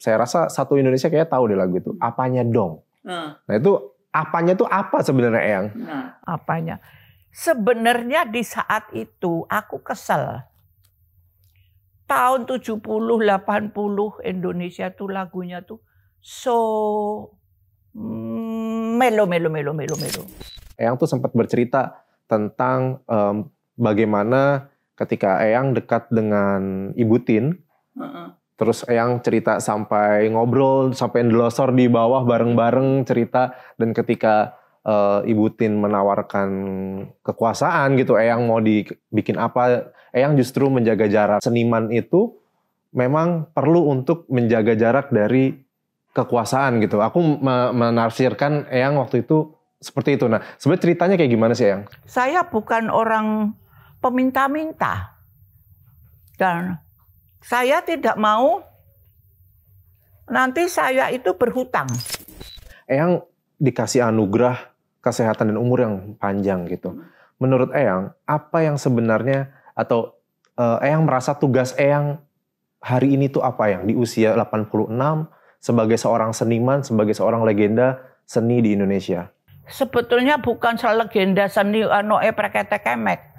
Saya rasa satu Indonesia kayaknya tahu deh lagu itu. Apanya dong? Hmm. Nah itu apanya tuh apa sebenarnya yang Nah. Apanya? Sebenarnya di saat itu aku kesel. Tahun 70 80 Indonesia tuh lagunya tuh so mm, melo melo melo melo melo. Eyang tuh sempat bercerita tentang um, bagaimana ketika Eyang dekat dengan Ibu Tin. Uh -uh Terus Eyang cerita sampai ngobrol, sampai delosor di bawah bareng-bareng cerita. Dan ketika uh, Ibu Tin menawarkan kekuasaan gitu, Eyang mau dibikin apa, Eyang justru menjaga jarak. Seniman itu memang perlu untuk menjaga jarak dari kekuasaan gitu. Aku menafsirkan Eyang waktu itu seperti itu. Nah, sebenarnya ceritanya kayak gimana sih Eyang? Saya bukan orang peminta-minta. Dan saya tidak mau nanti saya itu berhutang. Eyang dikasih anugerah kesehatan dan umur yang panjang gitu. Hmm. Menurut Eyang, apa yang sebenarnya atau uh, Eyang merasa tugas Eyang hari ini tuh apa yang di usia 86 sebagai seorang seniman, sebagai seorang legenda seni di Indonesia? Sebetulnya bukan soal legenda seni Noe e kemek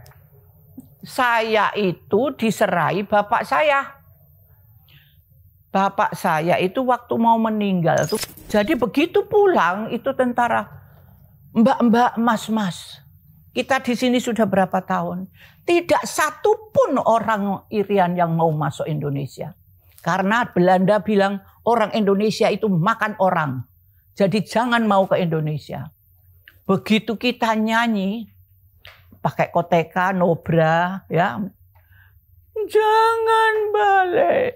saya itu diserai bapak saya bapak saya itu waktu mau meninggal tuh jadi begitu pulang itu tentara mbak-mbak mas-mas kita di sini sudah berapa tahun tidak satu pun orang Irian yang mau masuk Indonesia karena Belanda bilang orang Indonesia itu makan orang jadi jangan mau ke Indonesia begitu kita nyanyi pakai koteka nobra ya jangan balik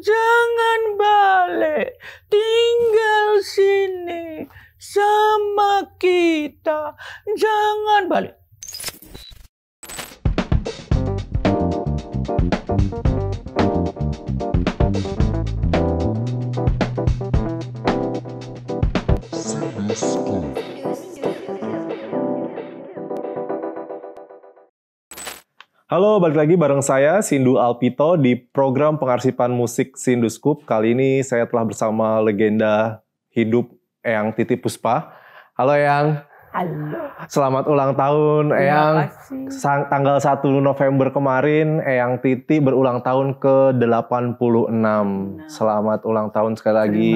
Jangan balik, tinggal sini sama kita. Jangan balik. Halo, balik lagi bareng saya Sindu Alpito di program pengarsipan musik Sinduskup. Kali ini saya telah bersama legenda hidup Eyang Titi Puspa. Halo Eyang. Selamat ulang tahun Eyang. Sang Tanggal 1 November kemarin Eyang Titi berulang tahun ke-86. Nah. Selamat ulang tahun sekali lagi.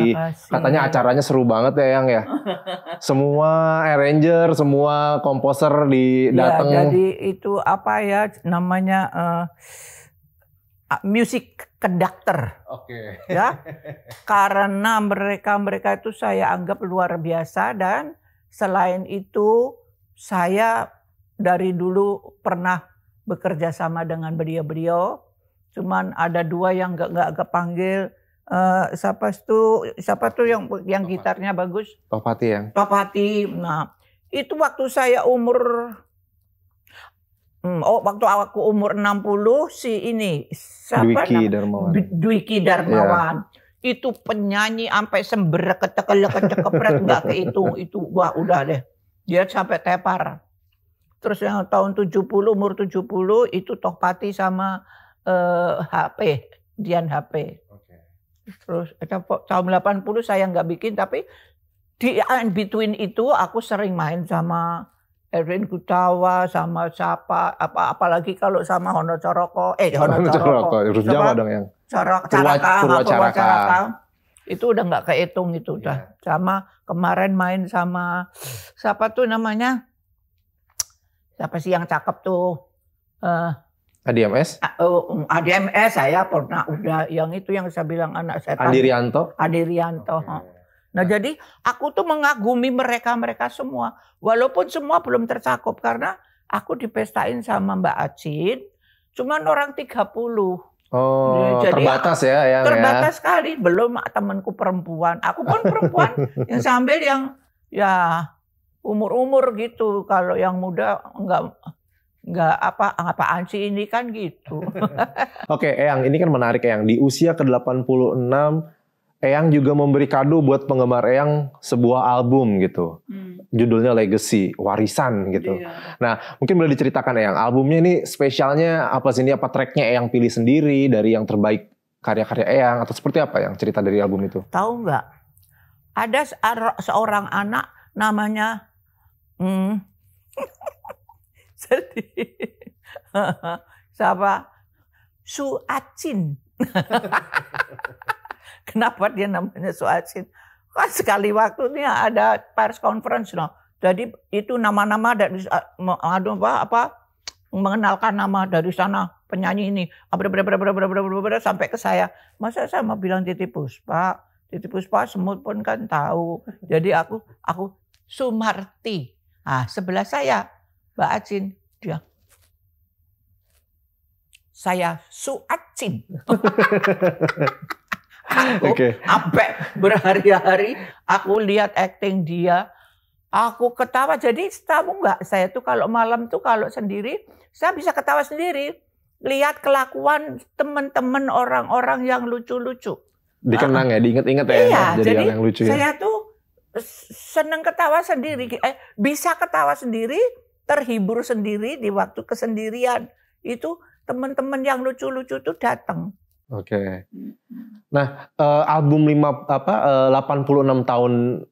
Katanya acaranya seru banget ya Eyang ya. semua arranger, semua komposer di ya, datang. jadi itu apa ya namanya uh, music conductor. Oke. Okay. Ya. Karena mereka-mereka itu saya anggap luar biasa dan Selain itu, saya dari dulu pernah bekerja sama dengan beliau-beliau. Cuman ada dua yang gak, gak kepanggil. Uh, siapa itu? siapa tuh yang yang Topati. gitarnya bagus? Topati ya. Topati. Nah, itu waktu saya umur hmm, oh waktu aku umur 60 si ini siapa Dwiki Darmawan. Dwiki Darmawan. Yeah itu penyanyi sampai sembrek ketekel ketekepret nggak kehitung itu itu wah udah deh dia sampai tepar terus yang tahun 70 umur 70 itu Tokpati sama uh, eh, HP Dian HP okay. terus eh, tahun 80 saya nggak bikin tapi di ah, in between itu aku sering main sama Erwin Gutawa sama siapa apa apalagi kalau sama Hono Coroko eh Hono, iya, Hono Coroko, Coroko. Iya, Jawa dong yang Corok Caraka Purwacaraka itu udah nggak kehitung itu iya. udah yeah. sama kemarin main sama siapa tuh namanya siapa sih yang cakep tuh uh, eh, ADMS uh, oh, ADMS saya pernah udah yang itu yang saya bilang anak saya Adirianto Adirianto okay. Nah, nah, jadi aku tuh mengagumi mereka-mereka semua. Walaupun semua belum tercakup karena aku dipestain sama Mbak Acin. Cuman orang 30. Oh, iya, jadi terbatas ya, Yang ya. Terbatas ya. sekali. Belum temanku perempuan. Aku pun perempuan yang sambil yang ya umur-umur gitu. Kalau yang muda enggak nggak apa apa Ansi ini kan gitu. Oke, okay, Eyang, ini kan menarik Eyang. Di usia ke-86 Eyang juga memberi kado buat penggemar Eyang sebuah album gitu. Hmm. Judulnya Legacy, warisan gitu. Yeah. Nah, mungkin boleh diceritakan Eyang, albumnya ini spesialnya apa sih ini apa tracknya Eyang pilih sendiri dari yang terbaik karya-karya Eyang atau seperti apa yang cerita dari album itu? Tahu nggak? Ada seorang anak namanya hmm, sedih. Siapa? Suacin. Kenapa dia namanya Soasin? Kan sekali waktu ini ada pers conference loh. Jadi itu nama-nama dari eh, aduh apa apa mengenalkan nama dari sana penyanyi ini sampai ke saya. Masa saya mau bilang Titi puspa, Titi puspa semut pun kan tahu. Jadi aku aku Sumarti. Ah, sebelah saya Mbak Acin dia saya Suacin. aku okay. berhari-hari aku lihat acting dia aku ketawa jadi tahu nggak saya tuh kalau malam tuh kalau sendiri saya bisa ketawa sendiri lihat kelakuan teman-teman orang-orang yang lucu-lucu dikenang ya diinget-inget ya iya, jadi, jadi yang lucu ya. saya tuh seneng ketawa sendiri eh bisa ketawa sendiri terhibur sendiri di waktu kesendirian itu teman-teman yang lucu-lucu tuh datang Oke. Okay. Nah, uh, album lima apa eh, uh, 86 tahun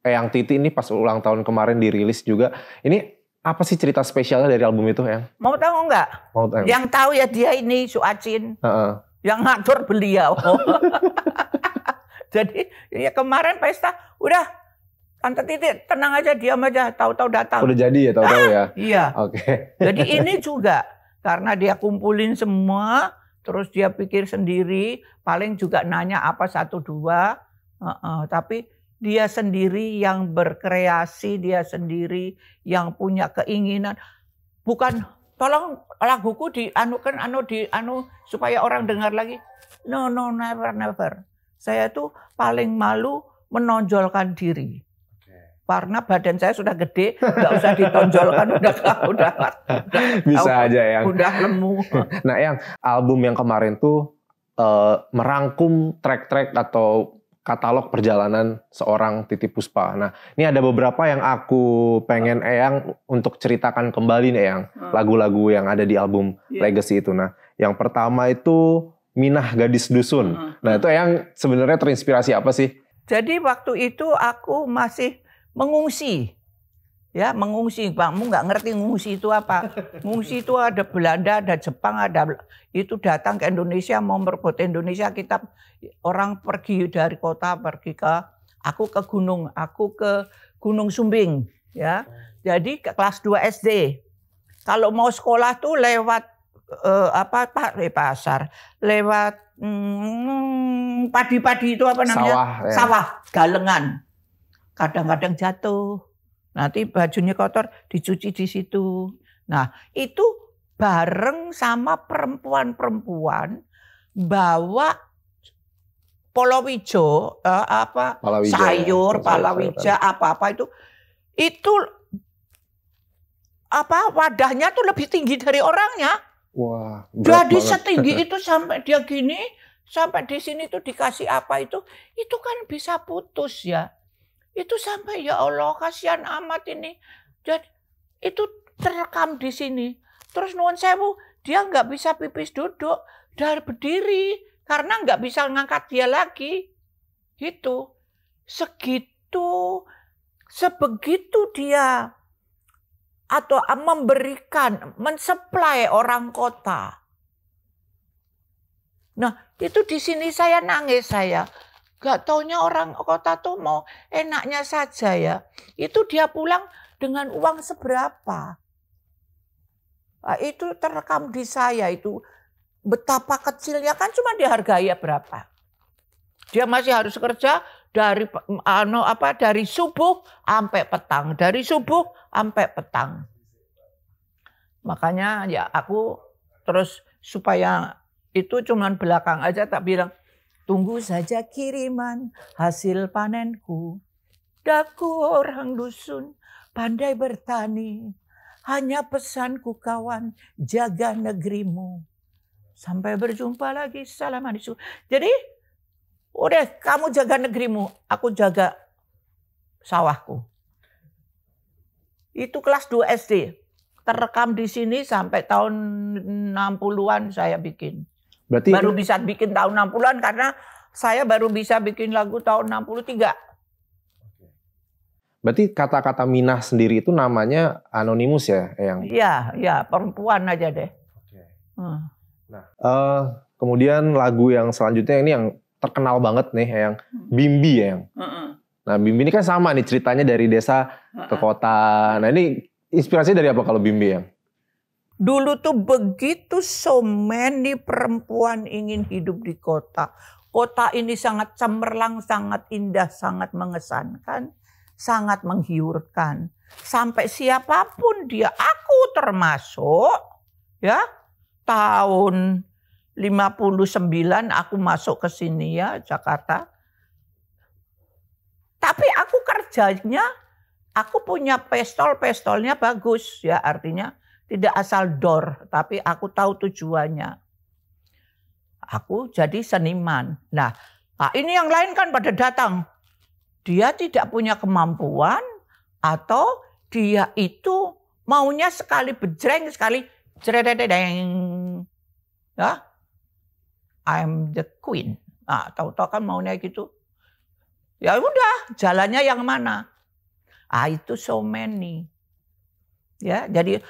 Eyang Titi ini pas ulang tahun kemarin dirilis juga. Ini apa sih cerita spesialnya dari album itu, Eyang? Mau tahu enggak? Mau tahu. Yang tahu ya dia ini Suacin. Uh -uh. Yang ngatur beliau. Jadi ya kemarin pesta udah Tante Titi tenang aja diam aja tahu-tahu datang. Udah jadi ya tahu-tahu ya. Iya. Oke. Okay. Jadi ini juga karena dia kumpulin semua terus dia pikir sendiri, paling juga nanya apa satu dua, uh -uh. tapi dia sendiri yang berkreasi, dia sendiri yang punya keinginan, bukan tolong laguku dianukan anu di anu supaya orang dengar lagi. No no never never. Saya tuh paling malu menonjolkan diri karena badan saya sudah gede, nggak usah ditonjolkan, udah udah, udah bisa tahu, aja yang udah lemu. nah, yang album yang kemarin tuh uh, merangkum track-track atau katalog perjalanan seorang Titi Puspa. Nah, ini ada beberapa yang aku pengen Eyang eh, untuk ceritakan kembali nih Eyang, hmm. lagu-lagu yang ada di album yeah. Legacy itu. Nah, yang pertama itu Minah Gadis Dusun. Hmm. Nah, itu Eyang sebenarnya terinspirasi apa sih? Jadi waktu itu aku masih mengungsi. Ya, mengungsi. Kamu nggak ngerti mengungsi itu apa. mengungsi itu ada Belanda, ada Jepang, ada itu datang ke Indonesia mau merebut Indonesia. Kita orang pergi dari kota pergi ke aku ke gunung, aku ke Gunung Sumbing, ya. Jadi ke kelas 2 SD. Kalau mau sekolah tuh lewat eh, apa Pak eh, pasar, lewat mm, padi-padi hmm, itu apa namanya? Sawah. Ya. Sawah, galengan kadang-kadang jatuh. Nanti bajunya kotor dicuci di situ. Nah itu bareng sama perempuan-perempuan bawa polowijo, eh, apa palawija, sayur, palawija, apa-apa itu itu apa wadahnya tuh lebih tinggi dari orangnya. Wah. Jadi banget. setinggi itu sampai dia gini, sampai di sini tuh dikasih apa itu, itu kan bisa putus ya. Itu sampai ya Allah kasihan amat ini. Jadi itu terekam di sini. Terus nuan sewu dia nggak bisa pipis duduk dari berdiri karena nggak bisa ngangkat dia lagi. itu Segitu sebegitu dia atau memberikan, mensuplai orang kota. Nah, itu di sini saya nangis saya. Gak taunya orang kota tuh mau enaknya saja ya. Itu dia pulang dengan uang seberapa. Nah, itu terekam di saya itu betapa kecilnya kan cuma dihargai ya berapa. Dia masih harus kerja dari ano apa dari subuh sampai petang, dari subuh sampai petang. Makanya ya aku terus supaya itu cuman belakang aja tak bilang Tunggu saja kiriman hasil panenku. Daku orang dusun pandai bertani. Hanya pesanku kawan jaga negerimu. Sampai berjumpa lagi. Salam Anisu. Jadi udah kamu jaga negerimu. Aku jaga sawahku. Itu kelas 2 SD. Terekam di sini sampai tahun 60-an saya bikin. Berarti baru bisa bikin tahun 60-an karena saya baru bisa bikin lagu tahun 63. Berarti kata-kata Minah sendiri itu namanya anonimus ya, yang? Iya, iya perempuan aja deh. Oke. Hmm. Nah, uh, kemudian lagu yang selanjutnya ini yang terkenal banget nih, yang hmm. Bimbi ya, yang. Hmm. Nah, Bimbi ini kan sama nih ceritanya dari desa hmm. ke kota. Nah, ini inspirasinya dari apa kalau Bimbi ya? Dulu tuh begitu so many perempuan ingin hidup di kota. Kota ini sangat cemerlang, sangat indah, sangat mengesankan, sangat menggiurkan. Sampai siapapun dia, aku termasuk, ya tahun 59 aku masuk ke sini ya Jakarta. Tapi aku kerjanya, aku punya pestol, pestolnya bagus ya artinya tidak asal dor, tapi aku tahu tujuannya. Aku jadi seniman. Nah, nah ini yang lain kan pada datang. Dia tidak punya kemampuan atau dia itu maunya sekali bejreng, sekali cerededeng. Ya, I'm the queen. Nah, tahu-tahu kan maunya gitu. Ya udah, jalannya yang mana? Ah itu so many. Ya, jadi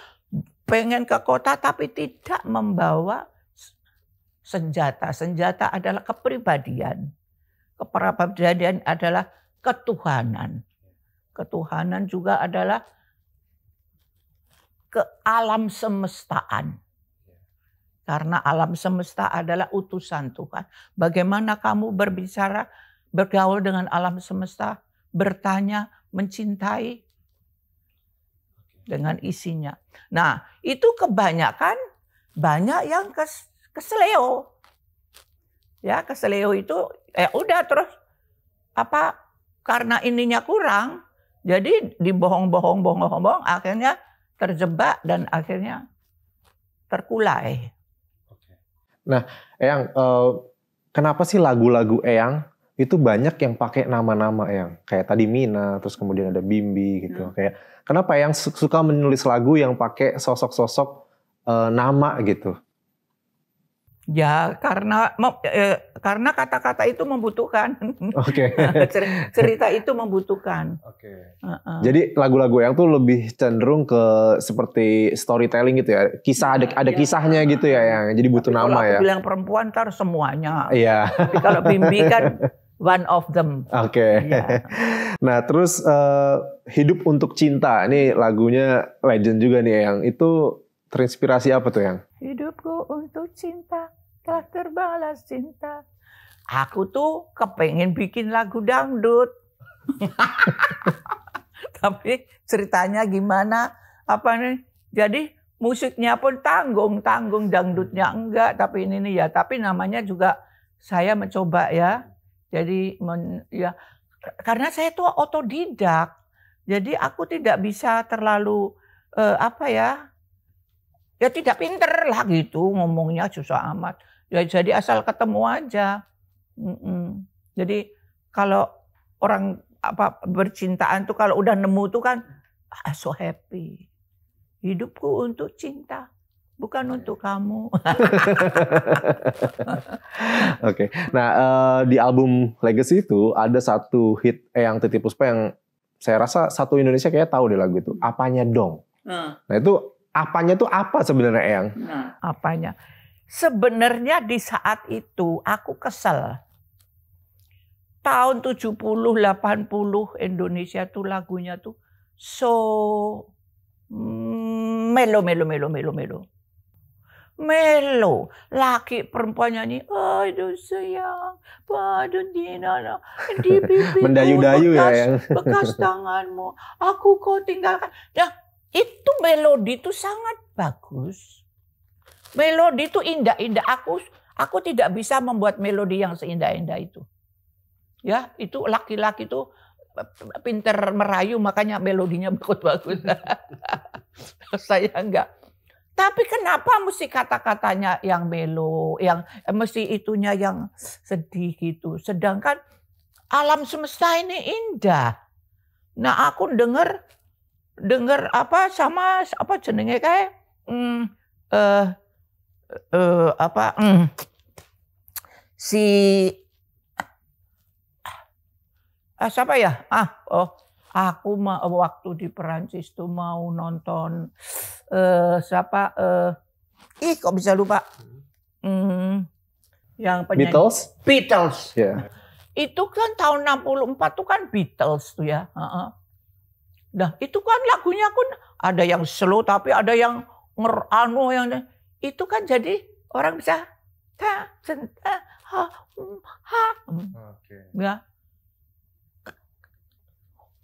pengen ke kota tapi tidak membawa senjata. Senjata adalah kepribadian. Kepribadian adalah ketuhanan. Ketuhanan juga adalah ke alam semestaan. Karena alam semesta adalah utusan Tuhan. Bagaimana kamu berbicara, bergaul dengan alam semesta, bertanya, mencintai, dengan isinya. Nah, itu kebanyakan banyak yang kes, keseleo. Ya, keseleo itu eh udah terus apa karena ininya kurang, jadi dibohong-bohong, bohong-bohong, akhirnya terjebak dan akhirnya terkulai. Nah, Eyang, eh, kenapa sih lagu-lagu Eyang itu banyak yang pakai nama-nama yang kayak tadi Mina, terus kemudian ada Bimbi gitu. Hmm. Kayak kenapa yang suka menulis lagu yang pakai sosok-sosok e, nama gitu? Ya karena e, karena kata-kata itu membutuhkan. Oke. Okay. Cerita itu membutuhkan. Oke. Okay. Uh -uh. Jadi lagu-lagu yang tuh lebih cenderung ke seperti storytelling gitu ya, kisah ada ada iya. kisahnya gitu ya yang jadi butuh Tapi nama kalau ya kalau Bilang perempuan tar semuanya. Iya. kalau bimbi kan one of them. Oke. Okay. Iya. Yeah. nah, terus uh, hidup untuk cinta. Ini lagunya legend juga nih yang itu terinspirasi apa tuh yang? Hidupku untuk cinta telah terbalas cinta. Aku tuh kepengen bikin lagu dangdut. Tapi ceritanya gimana? Apa nih? Jadi musiknya pun tanggung tanggung dangdutnya enggak tapi ini nih ya tapi namanya juga saya mencoba ya jadi men, ya karena saya tuh otodidak. Jadi aku tidak bisa terlalu eh, apa ya? Ya tidak pinter lah gitu ngomongnya susah amat. Ya jadi asal ketemu aja. Mm -mm. Jadi kalau orang apa bercintaan tuh kalau udah nemu tuh kan ah, so happy. Hidupku untuk cinta bukan nah, ya. untuk kamu. Oke. Okay. Nah, uh, di album Legacy itu ada satu hit eh, yang Titi Puspa yang saya rasa satu Indonesia kayaknya tahu deh lagu itu. Apanya dong? Hmm. Nah, itu apanya tuh apa sebenarnya, Eyang? Nah. apanya? Sebenarnya di saat itu aku kesel. Tahun 70 80 Indonesia tuh lagunya tuh so mm, melo melo melo melo melo melo. Laki perempuan nyanyi, aduh sayang, padu di nana, di pipi Mendayu-dayu bekas, ya. bekas tanganmu, aku kau tinggalkan. Nah, itu melodi itu sangat bagus. Melodi itu indah-indah. Aku aku tidak bisa membuat melodi yang seindah-indah itu. Ya, itu laki-laki itu eh, pinter merayu makanya melodinya bagus-bagus. Saya enggak. Tapi kenapa mesti kata-katanya yang melo, yang eh, mesti itunya yang sedih gitu. Sedangkan alam semesta ini indah. Nah aku denger, denger apa sama apa jenenge kayak mm, uh, eh, uh, eh, apa mm, si uh, siapa ya? Ah, oh Aku ma eh, waktu di Perancis tuh mau nonton uh, siapa? Uh, ih kok bisa lupa? Hmm, yang penyanyi Beatles. Beatles. Yeah. Itu kan tahun 64 tuh kan Beatles tuh ya. Uh -uh. Nah itu kan lagunya kan ada yang slow tapi ada yang ngerano yang itu kan jadi orang bisa ta, ha, um, ha. Okay. Ya.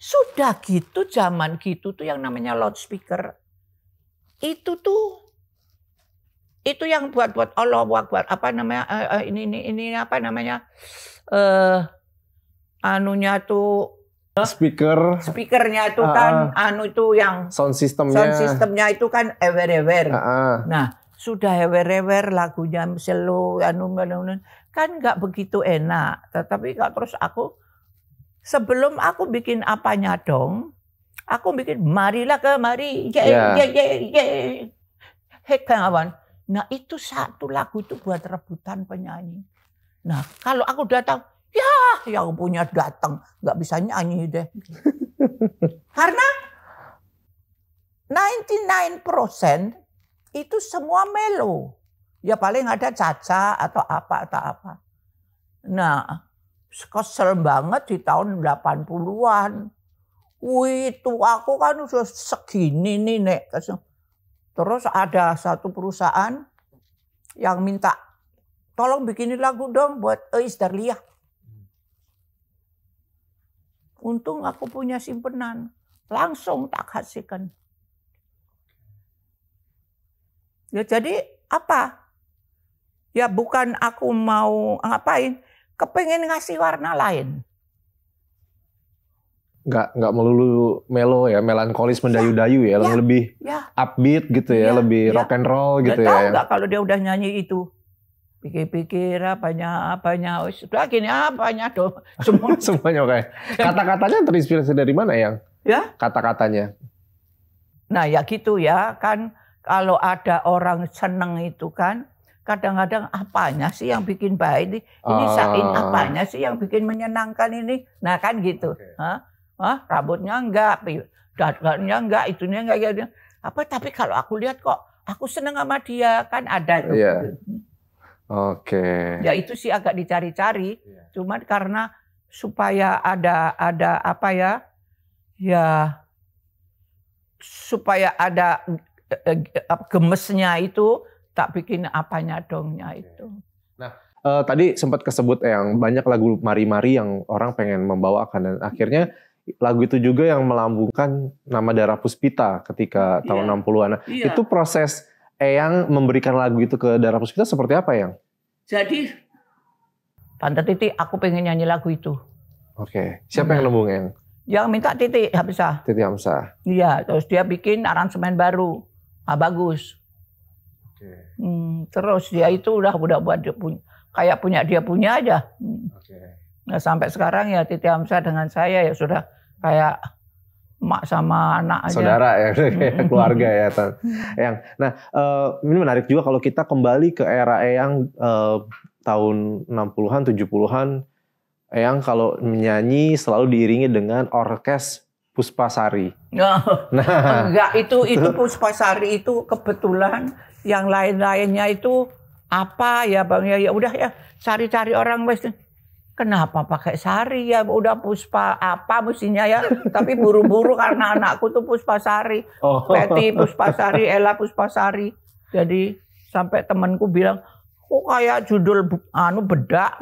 Sudah gitu zaman gitu tuh yang namanya loudspeaker. Itu tuh itu yang buat buat Allah buat apa namanya uh, uh, ini ini ini apa namanya eh uh, anunya tuh eh, speaker speakernya itu uh, kan ah. anu itu yang sound systemnya sound systemnya itu kan ever ever uh, ah, uh. nah sudah ever ever lagunya selalu anu anu kan nggak begitu enak tetapi nggak terus aku sebelum aku bikin apanya dong, aku bikin marilah kemari, ye yeah. ye ye ye, hei kawan. Nah itu satu lagu itu buat rebutan penyanyi. Nah kalau aku datang, ya yang punya datang nggak bisa nyanyi deh. Karena 99% itu semua melo. Ya paling ada caca atau apa atau apa. Nah, kesel banget di tahun 80-an. Wih itu aku kan udah segini nih Nek. Terus ada satu perusahaan yang minta tolong bikinin lagu dong buat Eis Darliah. Untung aku punya simpenan. Langsung tak kasihkan. Ya jadi apa? Ya bukan aku mau ngapain kepengen ngasih warna lain. Nggak, nggak melulu melo ya, melankolis iya. mendayu-dayu ya, ya, lebih ya. upbeat gitu ya, ya lebih ya. rock and roll gitu gak ya. Tahu ya. nggak kalau dia udah nyanyi itu? pikir-pikir apanya apanya sudah gini apanya dong semua semuanya oke kata-katanya terinspirasi dari mana yang ya kata-katanya nah ya gitu ya kan kalau ada orang seneng itu kan kadang-kadang apanya sih yang bikin baik ini ini sain ah. apanya sih yang bikin menyenangkan ini nah kan gitu okay. Hah? Hah? rambutnya enggak dagangnya enggak itunya enggak ya apa tapi kalau aku lihat kok aku seneng sama dia kan ada tuh yeah. Hmm. oke okay. ya itu sih agak dicari-cari iya. cuman karena supaya ada ada apa ya ya supaya ada eh, eh, gemesnya itu tak bikin apanya dongnya itu. Nah, uh, tadi sempat kesebut yang banyak lagu mari-mari yang orang pengen membawakan dan akhirnya lagu itu juga yang melambungkan nama daerah Puspita ketika yeah. tahun 60-an. Nah, iya. Itu proses Eyang memberikan lagu itu ke daerah Puspita seperti apa, yang? Jadi Tante Titi, aku pengen nyanyi lagu itu. Oke, siapa yang iya. nembung Eyang? Yang minta Titi Hamsah. Titi Hamsah. Iya, terus dia bikin aransemen baru. Ah, bagus. Okay. Hmm, terus dia itu udah udah buat dia punya, kayak punya dia punya aja. Hmm. Okay. Nah sampai sekarang ya Titi Hamzah dengan saya ya sudah kayak mak sama anak aja. Saudara ya, hmm. keluarga ya. Hmm. Yang, nah eh, ini menarik juga kalau kita kembali ke era yang eh, tahun 60-an, 70-an, yang kalau menyanyi selalu diiringi dengan orkes Puspasari. Oh, nah, enggak itu itu Puspasari itu kebetulan yang lain-lainnya itu apa ya Bang ya ya udah ya cari-cari orang wes kenapa pakai sari ya udah puspa apa mestinya ya tapi buru-buru karena anakku tuh Puspasari. Oh. Peti Puspasari, Ella Puspasari. Jadi sampai temanku bilang kok oh, kayak judul anu bedak.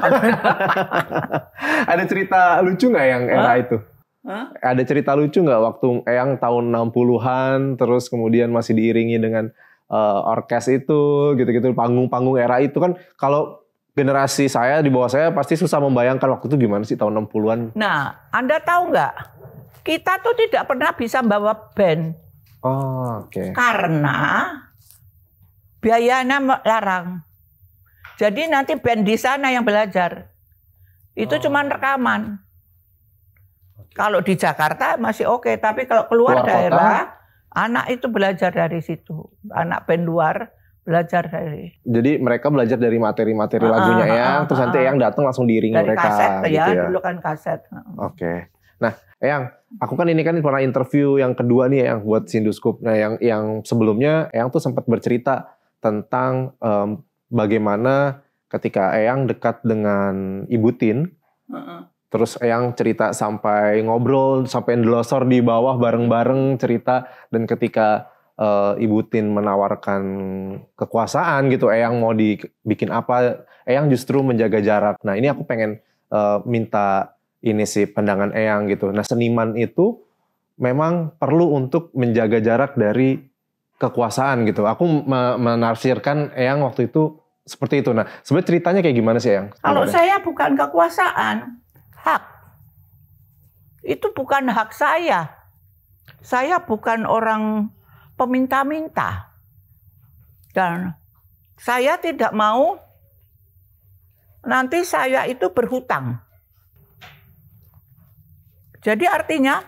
Ada cerita lucu nggak yang Ella itu? Hah? Ada cerita lucu nggak waktu Eyang tahun 60-an terus kemudian masih diiringi dengan uh, orkes itu gitu-gitu panggung-panggung era itu kan kalau generasi saya di bawah saya pasti susah membayangkan waktu itu gimana sih tahun 60-an. Nah, Anda tahu nggak? Kita tuh tidak pernah bisa bawa band. Oh, oke. Okay. Karena biayanya larang. Jadi nanti band di sana yang belajar. Itu oh. cuma rekaman. Kalau di Jakarta masih oke, okay, tapi kalau keluar, keluar daerah, kota. anak itu belajar dari situ. Anak band penduar belajar dari. Jadi mereka belajar dari materi-materi ah, lagunya ah, ya, ah, terus nanti ah, ah. yang datang langsung diiringi dari mereka. kaset ya, gitu ya, ya, dulu kan kaset. Oke. Okay. Nah, Eyang, aku kan ini kan pernah interview yang kedua nih yang buat Sinduskup. Nah, yang yang sebelumnya Eyang tuh sempat bercerita tentang um, bagaimana ketika Eyang dekat dengan Ibu Tin, uh -uh. Terus Eyang cerita sampai ngobrol, sampai nelosor di bawah bareng-bareng cerita. Dan ketika uh, Ibu Tin menawarkan kekuasaan gitu, Eyang mau dibikin apa, Eyang justru menjaga jarak. Nah ini aku pengen uh, minta ini sih pandangan Eyang gitu. Nah seniman itu memang perlu untuk menjaga jarak dari kekuasaan gitu. Aku menafsirkan Eyang waktu itu seperti itu. Nah sebenarnya ceritanya kayak gimana sih Eyang? Kalau saya bukan kekuasaan, hak. Itu bukan hak saya. Saya bukan orang peminta-minta. Dan saya tidak mau nanti saya itu berhutang. Jadi artinya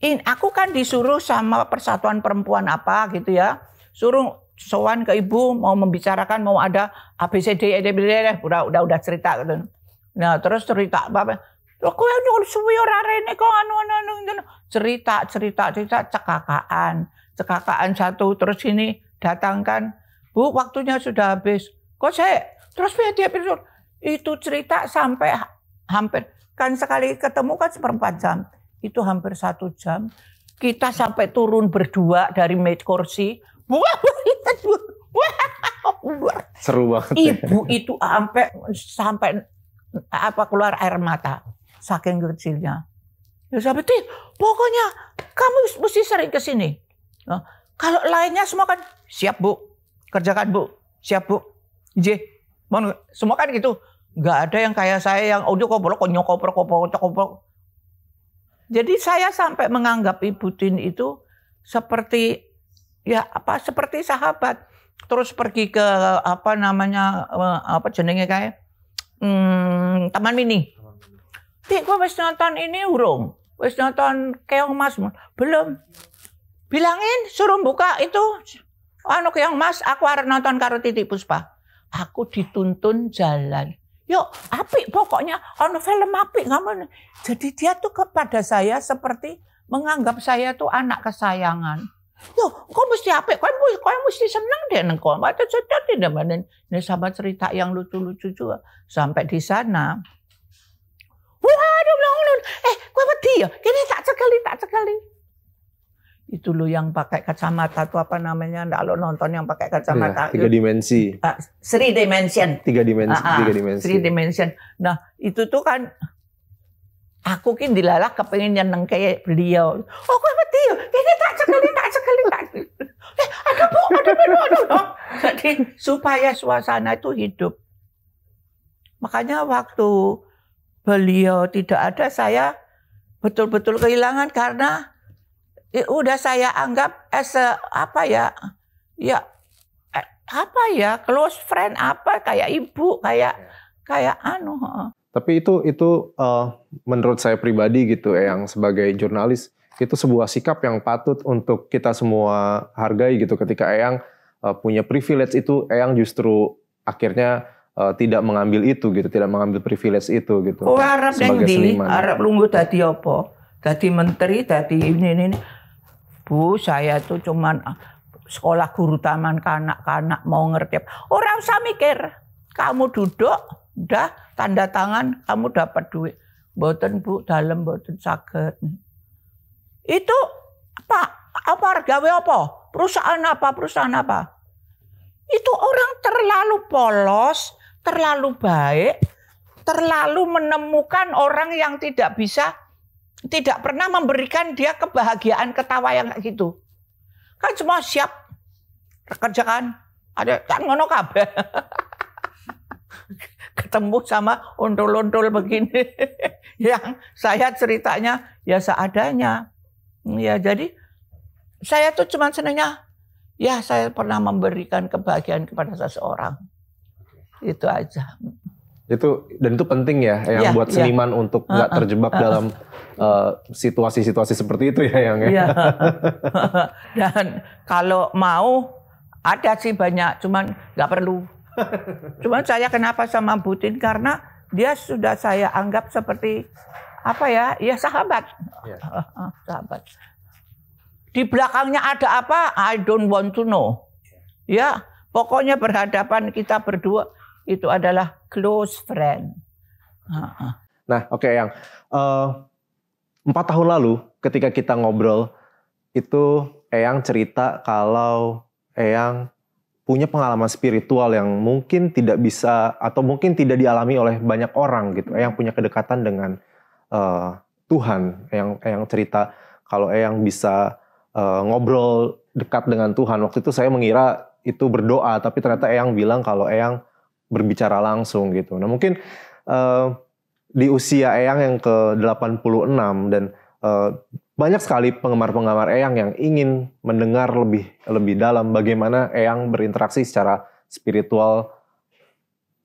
in, aku kan disuruh sama persatuan perempuan apa gitu ya. Suruh sowan ke ibu mau membicarakan mau ada ABCD e e, udah udah udah cerita gitu. Nah, terus cerita apa? Lho kowe nyuwun suwi ora rene kok anu-anu cerita cerita cerita cekakaan. Cekakaan satu terus ini datangkan, "Bu, waktunya sudah habis." Kok saya terus dia pikir itu cerita sampai hampir kan sekali ketemu kan seperempat jam itu hampir satu jam kita sampai turun berdua dari meja kursi wah seru banget ibu itu sampai sampai apa keluar air mata saking kecilnya. Ya saya tuh pokoknya kamu mesti sering ke sini. Nah, kalau lainnya semua kan siap bu, kerjakan bu, siap bu. J, semua kan gitu. Gak ada yang kayak saya yang udah bolok, konyok kopro kopro kopro. Jadi saya sampai menganggap Ibu Tin itu seperti ya apa seperti sahabat. Terus pergi ke apa namanya eh, apa jenenge kayak hmm, Taman Mini. Tik, gue wis nonton ini urung. Wis nonton Keong Mas. Belum. Bilangin suruh buka itu. Anu Keong Mas, aku harus nonton karo Titik Puspa. Aku dituntun jalan. Yuk, api. pokoknya anu film api. kamu. Jadi dia tuh kepada saya seperti menganggap saya tuh anak kesayangan. Yo, kau mesti apa? Kau mesti, mesti senang deh neng kau. Macam cerita deh mana? Ini sama cerita yang lucu-lucu juga. Sampai di sana, wah dong belum, eh, kau mati ya? Kini tak sekali, tak sekali. Itu lo yang pakai kacamata tuh apa namanya? Ndak lo nonton yang pakai kacamata. Iya, tiga dimensi. Uh, three dimension. Tiga dimensi. Uh, uh, tiga dimensi. Three dimension. Nah itu tuh kan aku kini dilalah kepengen nyeneng kayak beliau. Oh, kok ngerti ya. Ini tak cekelin, tak cekelin, tak Eh, ada bu, ada bu, ada bu. Oh, jadi supaya suasana itu hidup. Makanya waktu beliau tidak ada, saya betul-betul kehilangan karena ya, udah saya anggap as a, apa ya, ya eh, apa ya close friend apa kayak ibu kayak iya. kayak anu. Tapi itu itu uh, menurut saya pribadi gitu ya, yang sebagai jurnalis itu sebuah sikap yang patut untuk kita semua hargai gitu ketika Eyang uh, punya privilege itu Eyang justru akhirnya uh, tidak mengambil itu gitu, tidak mengambil privilege itu gitu. Oh, Arab sebagai di, Arab lunggu tadi apa? Tadi menteri, tadi ini ini. Bu, saya tuh cuman ah, sekolah guru taman kanak-kanak mau ngerti. Orang usah mikir. Kamu duduk Udah tanda tangan kamu dapat duit. Boten bu, dalam boten sakit. Itu apa apa gawe apa? Perusahaan apa? Perusahaan apa? Itu orang terlalu polos, terlalu baik, terlalu menemukan orang yang tidak bisa, tidak pernah memberikan dia kebahagiaan ketawa yang kayak gitu. Kan semua siap kerjakan, ada kan ngono kabeh. ketemu sama ondol-ondol begini yang saya ceritanya ya seadanya. Ya jadi saya tuh cuman senangnya ya saya pernah memberikan kebahagiaan kepada seseorang. Itu aja. Itu dan itu penting ya yang ya, buat ya. seniman ya. untuk ah, nggak uh -uh, terjebak uh -uh. dalam eh, situasi-situasi uh, seperti itu ya yang ya. Iya. dan kalau mau ada sih banyak cuman nggak perlu Cuman saya kenapa sama Putin karena dia sudah saya anggap seperti apa ya? Ya sahabat. Ya. Ah, sahabat. Di belakangnya ada apa? I don't want to know. Ya, pokoknya berhadapan kita berdua itu adalah close friend. Ah, ah. nah, oke okay, yang eh, empat tahun lalu ketika kita ngobrol itu Eyang cerita kalau Eyang punya pengalaman spiritual yang mungkin tidak bisa atau mungkin tidak dialami oleh banyak orang gitu. Eyang eh, punya kedekatan dengan uh, Tuhan. Eyang eh, yang cerita kalau Eyang bisa uh, ngobrol dekat dengan Tuhan. Waktu itu saya mengira itu berdoa, tapi ternyata Eyang bilang kalau Eyang berbicara langsung gitu. Nah, mungkin uh, di usia Eyang yang ke-86 dan uh, banyak sekali penggemar-penggemar Eyang yang ingin mendengar lebih lebih dalam bagaimana Eyang berinteraksi secara spiritual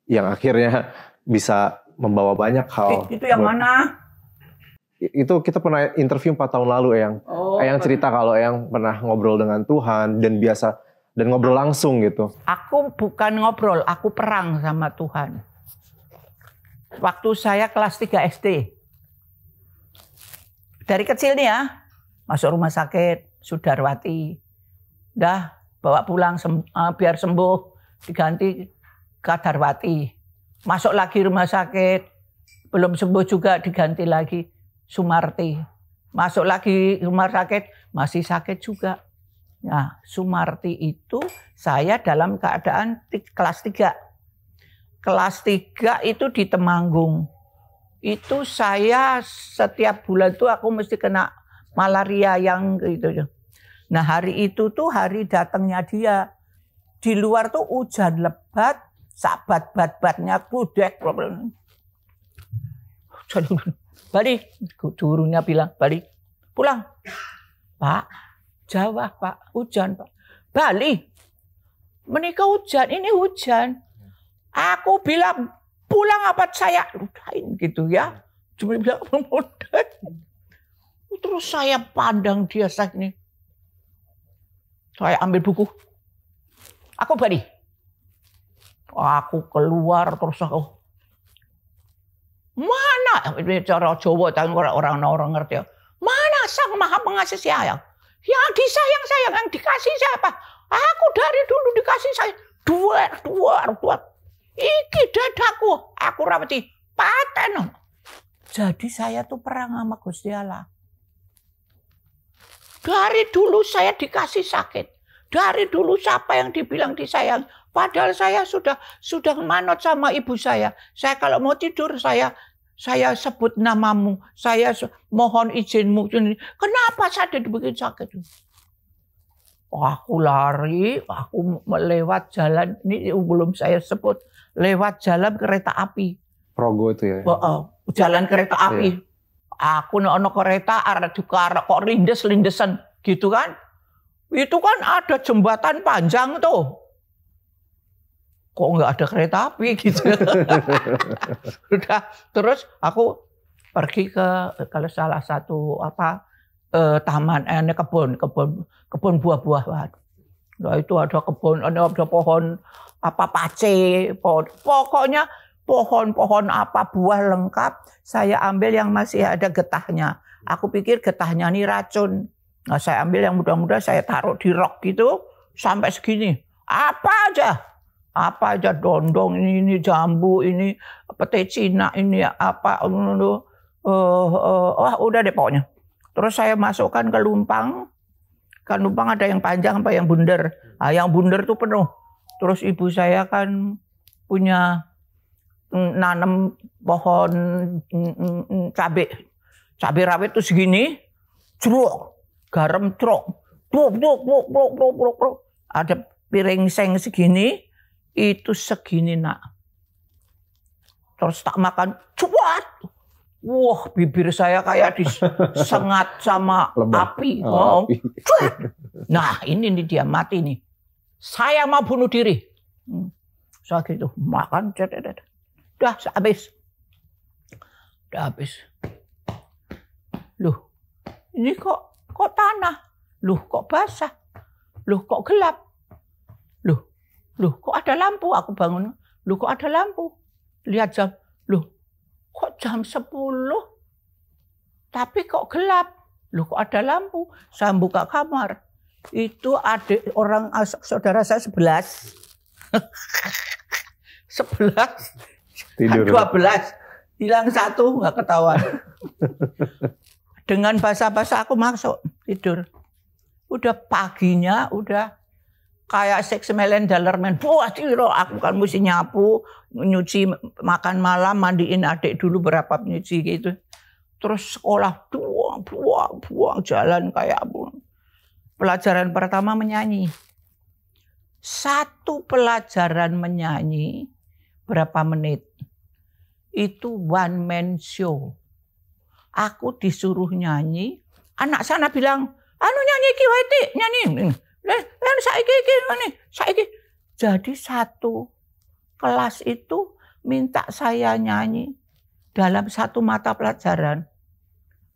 yang akhirnya bisa membawa banyak hal. Eh, itu yang mana? Itu kita pernah interview 4 tahun lalu Eyang. Oh, Eyang cerita kalau Eyang pernah ngobrol dengan Tuhan dan biasa dan ngobrol langsung gitu. Aku bukan ngobrol, aku perang sama Tuhan. Waktu saya kelas 3 SD, dari kecil nih ya, masuk rumah sakit, Sudarwati. Dah, bawa pulang sem uh, biar sembuh, diganti Kadarwati. Masuk lagi rumah sakit, belum sembuh juga diganti lagi Sumarti. Masuk lagi rumah sakit, masih sakit juga. Nah, Sumarti itu saya dalam keadaan kelas tiga, Kelas tiga itu di Temanggung itu saya setiap bulan tuh aku mesti kena malaria yang gitu. ya. Nah hari itu tuh hari datangnya dia. Di luar tuh hujan lebat, sabat bat batnya kudek. Bali turunnya bilang, Bali pulang. Pak, Jawa pak, hujan pak. Bali, menikah hujan, ini hujan. Aku bilang, pulang apa saya udahin gitu ya hmm. cuma bilang meludahin terus saya pandang dia saat ini saya ambil buku aku balik aku keluar terus aku mana cara Jawa tahu orang-orang orang ngerti ya. Mana sang maha pengasih sayang? Yang disayang sayang yang dikasih siapa? Aku dari dulu dikasih saya dua dua dua Iki dadaku, aku ora mesti paten. Jadi saya tuh perang sama Gusti Allah. Dari dulu saya dikasih sakit. Dari dulu siapa yang dibilang disayang? Padahal saya sudah sudah manut sama ibu saya. Saya kalau mau tidur saya saya sebut namamu, saya mohon izinmu. Kenapa saya dibikin sakit? Aku lari, aku melewat jalan ini belum saya sebut lewat jalan kereta api. Progo itu ya. Oh, oh. jalan kereta api. Iya. Aku ono kereta arek dikarek kok lindes-lindesan gitu kan. Itu kan ada jembatan panjang tuh. Kok nggak ada kereta api gitu. Sudah, terus aku pergi ke kalau salah satu apa eh, taman eh, kebun kebun kebun buah-buahan Nah itu ada kebun, ada pohon apa pace, pohon. pokoknya pohon-pohon apa buah lengkap saya ambil yang masih ada getahnya. Aku pikir getahnya ini racun. Nah, saya ambil yang mudah-mudah saya taruh di rok gitu sampai segini. Apa aja? Apa aja dondong ini, ini jambu ini pete Cina ini apa uh, uh, uh, udah deh pokoknya. Terus saya masukkan ke lumpang Kan numpang ada yang panjang apa yang bundar. Hmm. Ah, yang bundar tuh penuh. Terus ibu saya kan punya mm, nanam pohon cabai. Mm, mm, cabai rawit tuh segini, ceruk, garam truk Pluk, pluk, pluk, pluk, pluk, pluk, Ada piring seng segini, itu segini nak. Terus tak makan, cuat. Wah, bibir saya kayak disengat sama api. Oh, api. Nah, ini, ini dia mati nih. Saya mau bunuh diri. Hmm. Saya gitu, makan. Cedet, Dah, habis. Dah habis. Loh, ini kok kok tanah? Loh, kok basah? Loh, kok gelap? Loh, loh, kok ada lampu? Aku bangun. Loh, kok ada lampu? Lihat jam kok jam 10 tapi kok gelap Loh kok ada lampu? Saya buka kamar. Itu adik orang saudara saya sebelas, sebelas, dua belas, Hilang satu nggak ketahuan. Dengan bahasa-bahasa aku masuk tidur. Udah paginya udah kayak seks melen dollar men Buat tiro aku kan mesti nyapu nyuci makan malam mandiin adik dulu berapa nyuci gitu terus sekolah buang buang buang jalan kayak apa pelajaran pertama menyanyi satu pelajaran menyanyi berapa menit itu one man show aku disuruh nyanyi anak sana bilang anu nyanyi kiwati nyanyi lah, eh, lah kan saiki iki ngene, saiki. Jadi satu kelas itu minta saya nyanyi dalam satu mata pelajaran.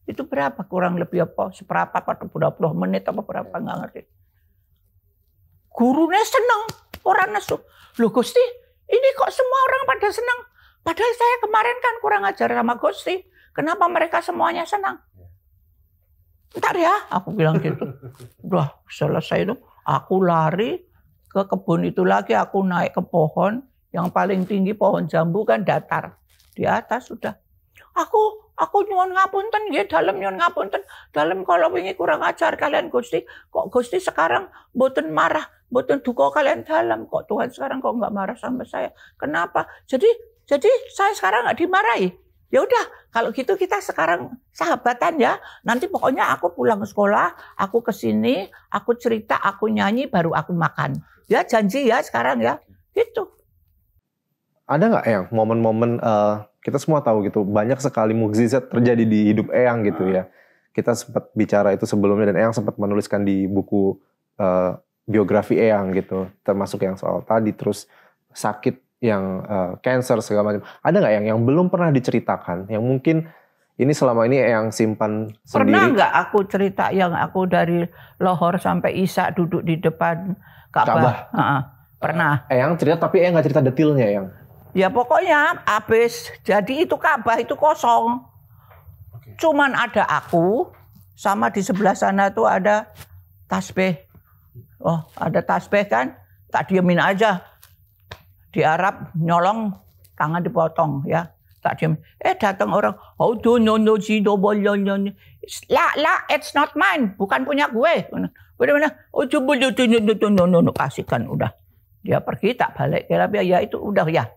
Itu berapa kurang lebih apa? Seberapa atau berapa puluh menit apa berapa enggak ngerti. Gurunya seneng, orang nesu. Loh Gusti, ini kok semua orang pada senang? Padahal saya kemarin kan kurang ajar sama Gusti. Kenapa mereka semuanya senang? ntar ya aku bilang gitu udah selesai itu aku lari ke kebun itu lagi aku naik ke pohon yang paling tinggi pohon jambu kan datar di atas sudah aku aku nyuwun ngapunten ya dalam nyuwun ngapunten dalam kalau wingi kurang ajar kalian Gusti kok Gusti sekarang boten marah boten duka kalian dalam kok Tuhan sekarang kok nggak marah sama saya kenapa jadi jadi saya sekarang nggak dimarahi ya udah kalau gitu kita sekarang sahabatan ya. Nanti pokoknya aku pulang sekolah, aku ke sini, aku cerita, aku nyanyi, baru aku makan. Ya janji ya sekarang ya. Gitu. Ada nggak yang momen-momen uh, kita semua tahu gitu banyak sekali mukjizat terjadi di hidup Eyang gitu ya. Kita sempat bicara itu sebelumnya dan Eyang sempat menuliskan di buku uh, biografi Eyang gitu, termasuk yang soal tadi terus sakit yang uh, cancer segala macam. Ada nggak yang yang belum pernah diceritakan, yang mungkin ini selama ini yang simpan sendiri? Pernah nggak aku cerita yang aku dari Lohor sampai Isa duduk di depan Ka'bah? Ka'bah. Uh, pernah. Eyang eh, cerita tapi Eyang nggak cerita detailnya yang. Ya pokoknya abis Jadi itu Ka'bah itu kosong. Cuman ada aku sama di sebelah sana tuh ada tasbih. Oh, ada tasbih kan? Tak diemin aja di Arab nyolong tangan dipotong ya tak diam. Eh datang orang, oh do no no si do bolon La la, it's not mine, bukan punya gue. bener-bener oh coba do no no no no no kasihkan udah. Dia pergi tak balik ya ya itu udah ya.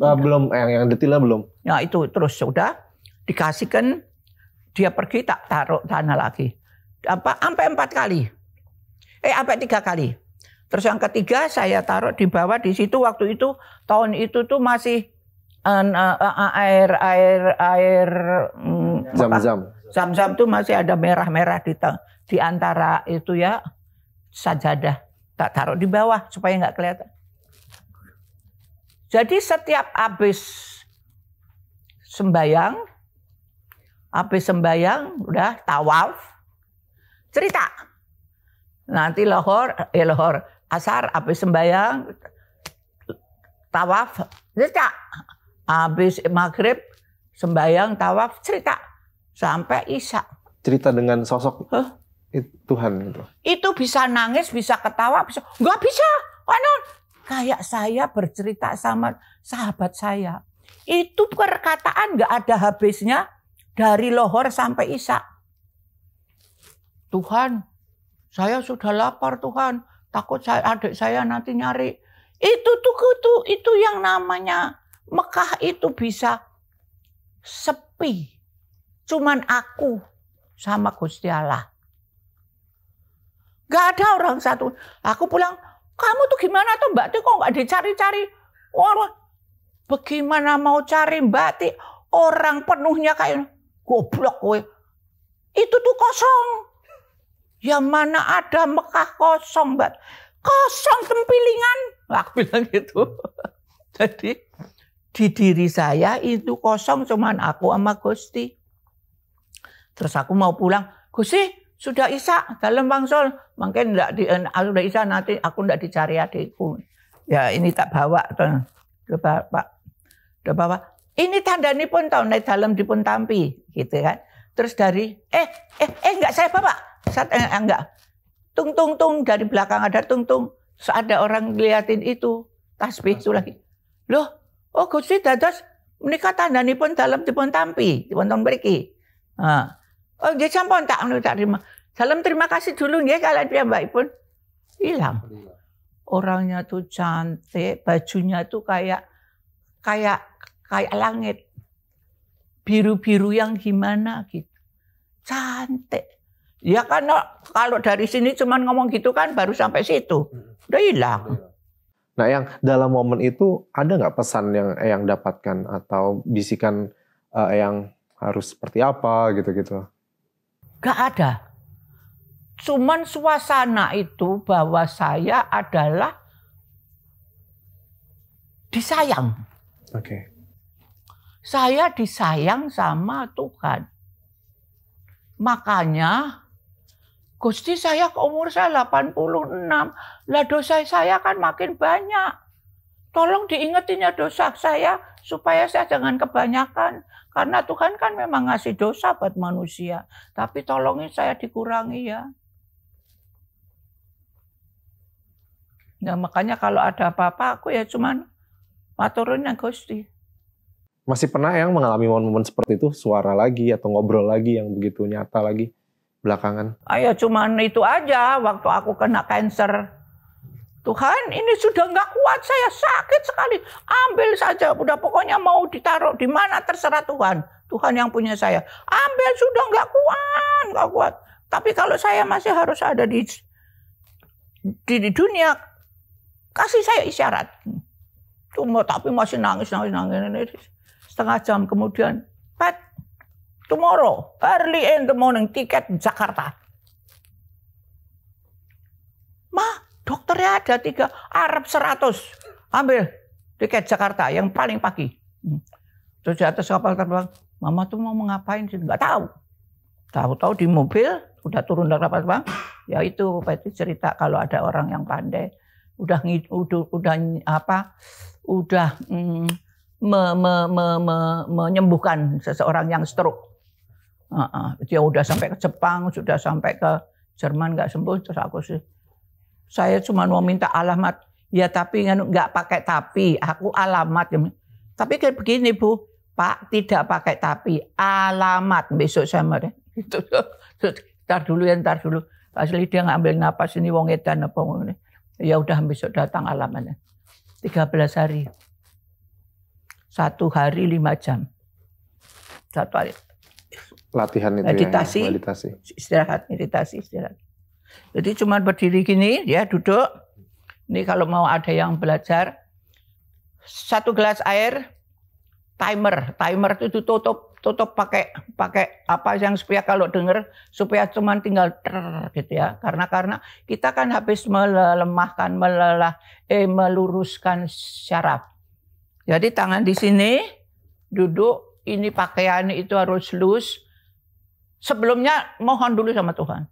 Nah, belum eh, yang yang detilnya belum. Ya itu terus sudah dikasihkan dia pergi tak taruh tanah lagi. Apa sampai empat kali. Eh sampai tiga kali. Terus yang ketiga saya taruh di bawah di situ waktu itu tahun itu tuh masih eh, eh, eh, air air air mm, zam-zam. Zam-zam tuh masih ada merah-merah di di antara itu ya sajadah. Tak taruh di bawah supaya nggak kelihatan. Jadi setiap habis sembayang, habis sembayang udah tawaf, cerita. Nanti lohor, eh lohor, asar habis sembahyang tawaf cerita habis maghrib sembahyang tawaf cerita sampai isya cerita dengan sosok huh? Tuhan itu itu bisa nangis bisa ketawa bisa nggak bisa konon kayak saya bercerita sama sahabat saya itu perkataan nggak ada habisnya dari lohor sampai isak Tuhan, saya sudah lapar Tuhan takut saya adik saya nanti nyari itu tuh itu itu yang namanya Mekah itu bisa sepi cuman aku sama Gusti Allah Gak ada orang satu. Aku pulang, kamu tuh gimana tuh Mbak Tih kok gak dicari-cari? Orang bagaimana mau cari Mbak Tih? Orang penuhnya kayak goblok gue. Itu tuh kosong. Ya mana ada Mekah kosong, Mbak. Kosong tempilingan. Aku bilang gitu. Jadi di diri saya itu kosong cuman aku sama Gusti. Terus aku mau pulang. Gusti, sudah Isa dalam bangsol. Mungkin enggak di, eh, sudah Isa nanti aku enggak dicari adikku. Ya ini tak bawa. Coba Pak. Udah bawa. Ini tanda pun tahu naik dalam pun tampi. Gitu kan. Terus dari, eh, eh, eh enggak saya bapak saat eh, eh enggak tung tung tung dari belakang ada tung tung ada orang liatin itu tasbih itu lagi loh oh gusti dados menikah tanda nih pun dalam dipun tampi dipun tong beriki nah. oh dia sampon tak anu, tak terima dalam terima kasih dulu ya kalian baik pun hilang orangnya tuh cantik bajunya tuh kayak kayak kayak langit biru biru yang gimana gitu cantik Ya kan kalau dari sini cuman ngomong gitu kan baru sampai situ. Udah hilang. Iya. Nah yang dalam momen itu ada nggak pesan yang yang dapatkan atau bisikan uh, yang harus seperti apa gitu-gitu? Gak ada. Cuman suasana itu bahwa saya adalah disayang. Oke. Okay. Saya disayang sama Tuhan. Makanya Gusti saya umur saya 86. Lah dosa saya kan makin banyak. Tolong diingetin ya dosa saya supaya saya jangan kebanyakan. Karena Tuhan kan memang ngasih dosa buat manusia. Tapi tolongin saya dikurangi ya. Nah makanya kalau ada apa-apa aku ya cuman maturin yang Gusti. Masih pernah yang mengalami momen-momen seperti itu, suara lagi atau ngobrol lagi yang begitu nyata lagi? belakangan? ayah cuman itu aja waktu aku kena cancer. Tuhan ini sudah nggak kuat saya sakit sekali. Ambil saja. Udah pokoknya mau ditaruh di mana terserah Tuhan. Tuhan yang punya saya. Ambil sudah nggak kuat, nggak kuat. Tapi kalau saya masih harus ada di di, di dunia, kasih saya isyarat. Cuma tapi masih nangis, nangis, nangis. nangis. Setengah jam kemudian, Pat, Tomorrow, early in the morning, tiket Jakarta. Ma, dokternya ada tiga, Arab seratus Ambil tiket Jakarta yang paling pagi. Hmm. Terus di atas kapal terbang, mama tuh mau ngapain sih? Nggak tahu. Tahu-tahu di mobil, udah turun dari kapal terbang, ya itu Peti cerita kalau ada orang yang pandai, udah udah, udah apa, udah mm, me, me, me, me, menyembuhkan seseorang yang stroke Uh -uh. Dia udah sampai ke Jepang, sudah sampai ke Jerman nggak sembuh. Terus aku sih, saya cuma mau minta alamat. Ya tapi nggak pakai tapi, aku alamat. Tapi kayak begini bu, Pak tidak pakai tapi, alamat besok saya mau deh. Gitu. ntar dulu ya, ntar dulu. Asli dia ngambil napas ini wong edan apa ini. Ya udah besok datang alamatnya. 13 hari. Satu hari lima jam. Satu hari latihan itu ya, meditasi, ya, meditasi. istirahat, meditasi, istirahat. Jadi cuma berdiri gini ya duduk. Ini kalau mau ada yang belajar satu gelas air timer timer itu tutup tutup pakai pakai apa yang supaya kalau dengar supaya cuman tinggal ter gitu ya karena karena kita kan habis melemahkan melelah eh meluruskan syaraf jadi tangan di sini duduk ini pakaian itu harus loose Sebelumnya mohon dulu sama Tuhan.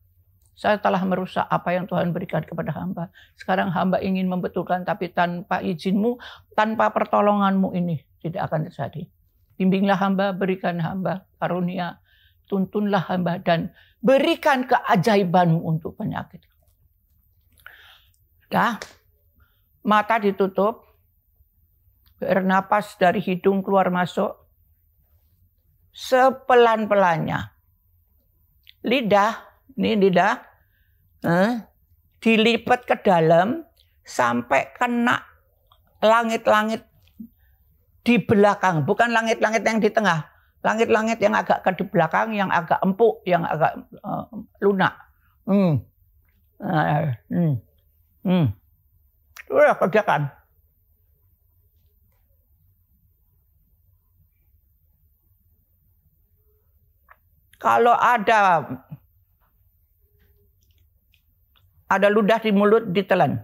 Saya telah merusak apa yang Tuhan berikan kepada hamba. Sekarang hamba ingin membetulkan tapi tanpa izinmu, tanpa pertolonganmu ini tidak akan terjadi. Bimbinglah hamba, berikan hamba karunia, tuntunlah hamba dan berikan keajaibanmu untuk penyakit. Dah, mata ditutup, bernapas dari hidung keluar masuk, sepelan-pelannya lidah, ini lidah, eh, dilipat ke dalam sampai kena langit-langit di belakang, bukan langit-langit yang di tengah, langit-langit yang agak ke di belakang, yang agak empuk, yang agak uh, lunak. Hmm. Nah, hmm. Hmm. Udah kerjakan. Kalau ada ada ludah di mulut ditelan.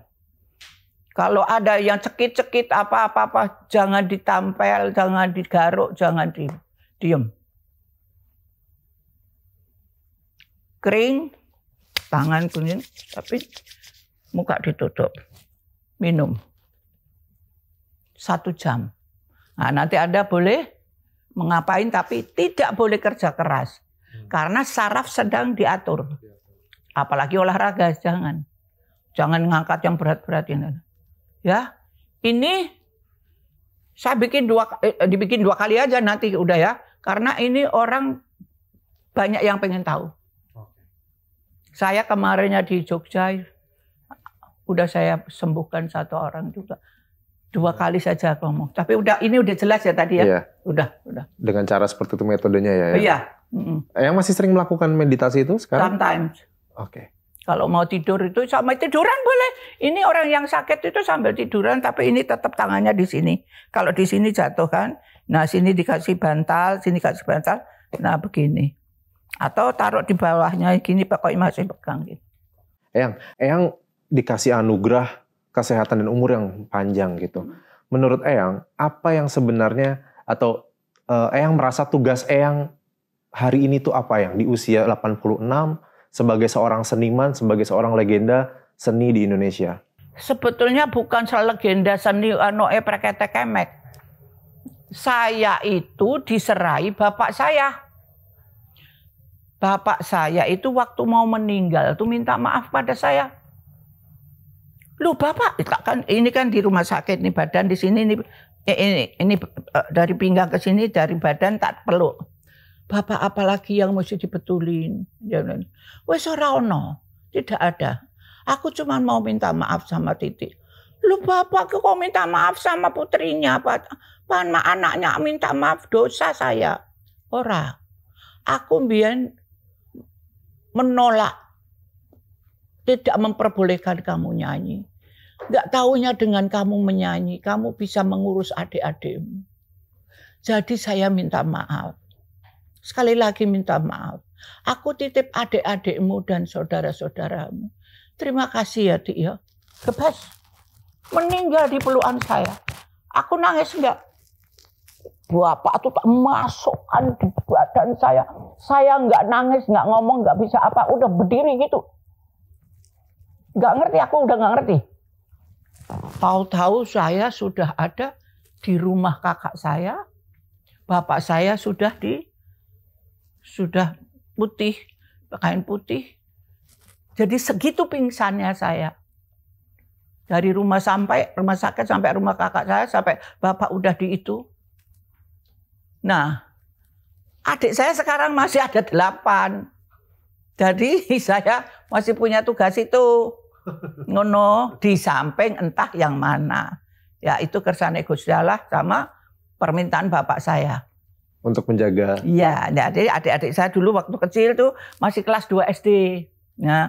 Kalau ada yang cekit-cekit apa-apa, jangan ditampel, jangan digaruk, jangan di, diem. Kering, tangan kuning, tapi muka ditutup. Minum. Satu jam. Nah, nanti Anda boleh mengapain tapi tidak boleh kerja keras. Karena saraf sedang diatur. Apalagi olahraga, jangan. Jangan ngangkat yang berat-berat ini. Ya, ini saya bikin dua, eh, dibikin dua kali aja nanti udah ya. Karena ini orang banyak yang pengen tahu. Saya kemarinnya di Jogja, udah saya sembuhkan satu orang juga dua iya. kali saja ngomong. Tapi udah ini udah jelas ya tadi ya. Iya. Udah, udah. Dengan cara seperti itu metodenya ya. ya? Iya, Mm -mm. Yang masih sering melakukan meditasi itu sekarang? Sometimes. Oke. Okay. Kalau mau tidur itu sama tiduran boleh. Ini orang yang sakit itu sambil tiduran tapi ini tetap tangannya di sini. Kalau di sini jatuh kan. Nah, sini dikasih bantal, sini kasih bantal. Nah, begini. Atau taruh di bawahnya gini pokoknya masih pegang gitu. Eyang, Eyang dikasih anugerah kesehatan dan umur yang panjang gitu. Menurut Eyang, apa yang sebenarnya atau eh, Eyang merasa tugas Eyang hari ini tuh apa yang di usia 86 sebagai seorang seniman, sebagai seorang legenda seni di Indonesia? Sebetulnya bukan soal legenda seni Noe anu, eh, Prakete kemek. Saya itu diserai bapak saya. Bapak saya itu waktu mau meninggal tuh minta maaf pada saya. Lu bapak kan ini kan di rumah sakit nih badan di sini eh, ini ini, ini eh, dari pinggang ke sini dari badan tak peluk Bapak apalagi yang mesti dibetulin. Jangan. Wes ora ono, tidak ada. Aku cuma mau minta maaf sama Titik. Lu bapak kok minta maaf sama putrinya, Pak? Pan anaknya minta maaf dosa saya. Ora. Aku mbiyen menolak tidak memperbolehkan kamu nyanyi. Gak tahunya dengan kamu menyanyi, kamu bisa mengurus adik-adikmu. Jadi saya minta maaf. Sekali lagi minta maaf. Aku titip adik-adikmu dan saudara-saudaramu. Terima kasih ya, Dik Kebas. Ya. Meninggal di pelukan saya. Aku nangis enggak? Bapak itu tak masukkan di badan saya. Saya enggak nangis, enggak ngomong, enggak bisa apa. Udah berdiri gitu. Enggak ngerti, aku udah nggak ngerti. Tahu-tahu saya sudah ada di rumah kakak saya. Bapak saya sudah di sudah putih, pakaian putih. Jadi segitu pingsannya saya. Dari rumah sampai rumah sakit sampai rumah kakak saya sampai bapak udah di itu. Nah, adik saya sekarang masih ada delapan. Jadi saya masih punya tugas itu. Ngono di samping entah yang mana. Ya itu kersane Gusti sama permintaan bapak saya untuk menjaga. Iya, nah, jadi adik-adik saya dulu waktu kecil tuh masih kelas 2 SD. Nah, ya.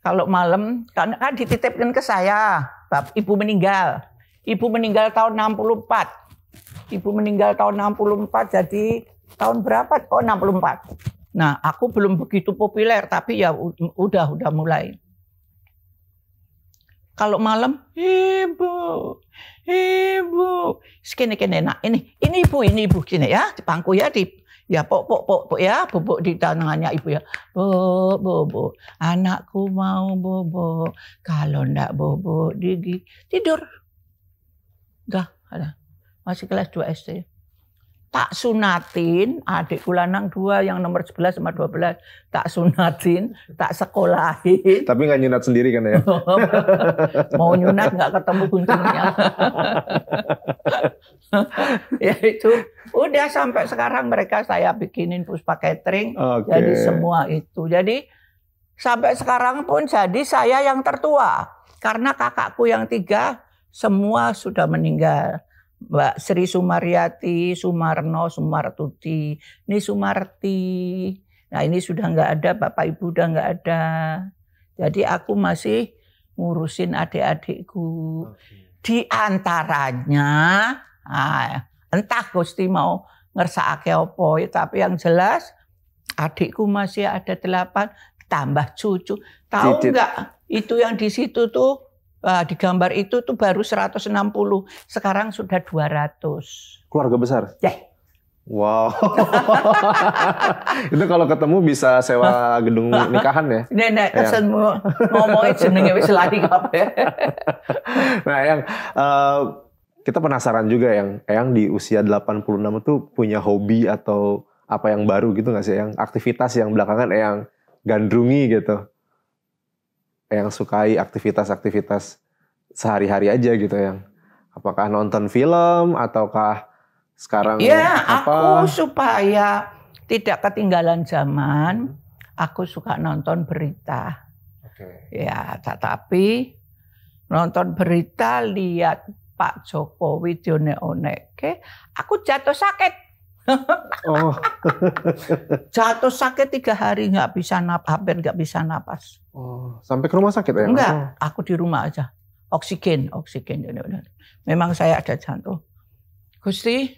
kalau malam kan, kan dititipkan ke saya, bab ibu meninggal. Ibu meninggal tahun 64. Ibu meninggal tahun 64 jadi tahun berapa? Oh, 64. Nah, aku belum begitu populer tapi ya udah udah mulai. Kalau malam, ibu, ibu. Sekini kini nah ini, ini ibu, ini ibu kini ya, dipangku ya di ya pok pok pok, pok ya, bobok di tangannya ibu ya. bobok bobok. anakku mau bobo. Kalau ndak bobo digi tidur. Dah, ada. Masih kelas 2 SD. ya tak sunatin adik kulanang dua yang nomor 11 sama 12 tak sunatin tak sekolahin tapi nggak nyunat sendiri kan ya mau nyunat nggak ketemu kuncinya ya itu udah sampai sekarang mereka saya bikinin puspa catering okay. jadi semua itu jadi sampai sekarang pun jadi saya yang tertua karena kakakku yang tiga semua sudah meninggal Mbak Sri Sumaryati, Sumarno, Sumartuti, ini Sumarti. Nah ini sudah nggak ada, Bapak Ibu sudah nggak ada. Jadi aku masih ngurusin adik-adikku. Di antaranya, nah, entah Gusti mau ngersakake opo, tapi yang jelas adikku masih ada delapan, tambah cucu. Tahu nggak itu yang di situ tuh uh, di gambar itu tuh baru 160, sekarang sudah 200. Keluarga besar? Ya. Yeah. Wow. itu kalau ketemu bisa sewa gedung nikahan ya? Nek, nek, kesan iya. mau ngomongin jenenge wis apa ya. Nah, yang uh, eh, kita penasaran juga yang yang di usia 86 itu punya hobi atau apa yang baru gitu nggak sih yang aktivitas yang belakangan yang gandrungi gitu yang sukai aktivitas-aktivitas sehari-hari aja gitu yang apakah nonton film ataukah sekarang ya apa? aku supaya tidak ketinggalan zaman aku suka nonton berita okay. ya tetapi nonton berita lihat Pak Jokowi dione-oneke aku jatuh sakit oh. Jatuh sakit tiga hari nggak bisa napas, hampir nggak bisa napas. Oh, sampai ke rumah sakit ya? Enggak, aku di rumah aja. Oksigen, oksigen. Memang saya ada jantung. Gusti,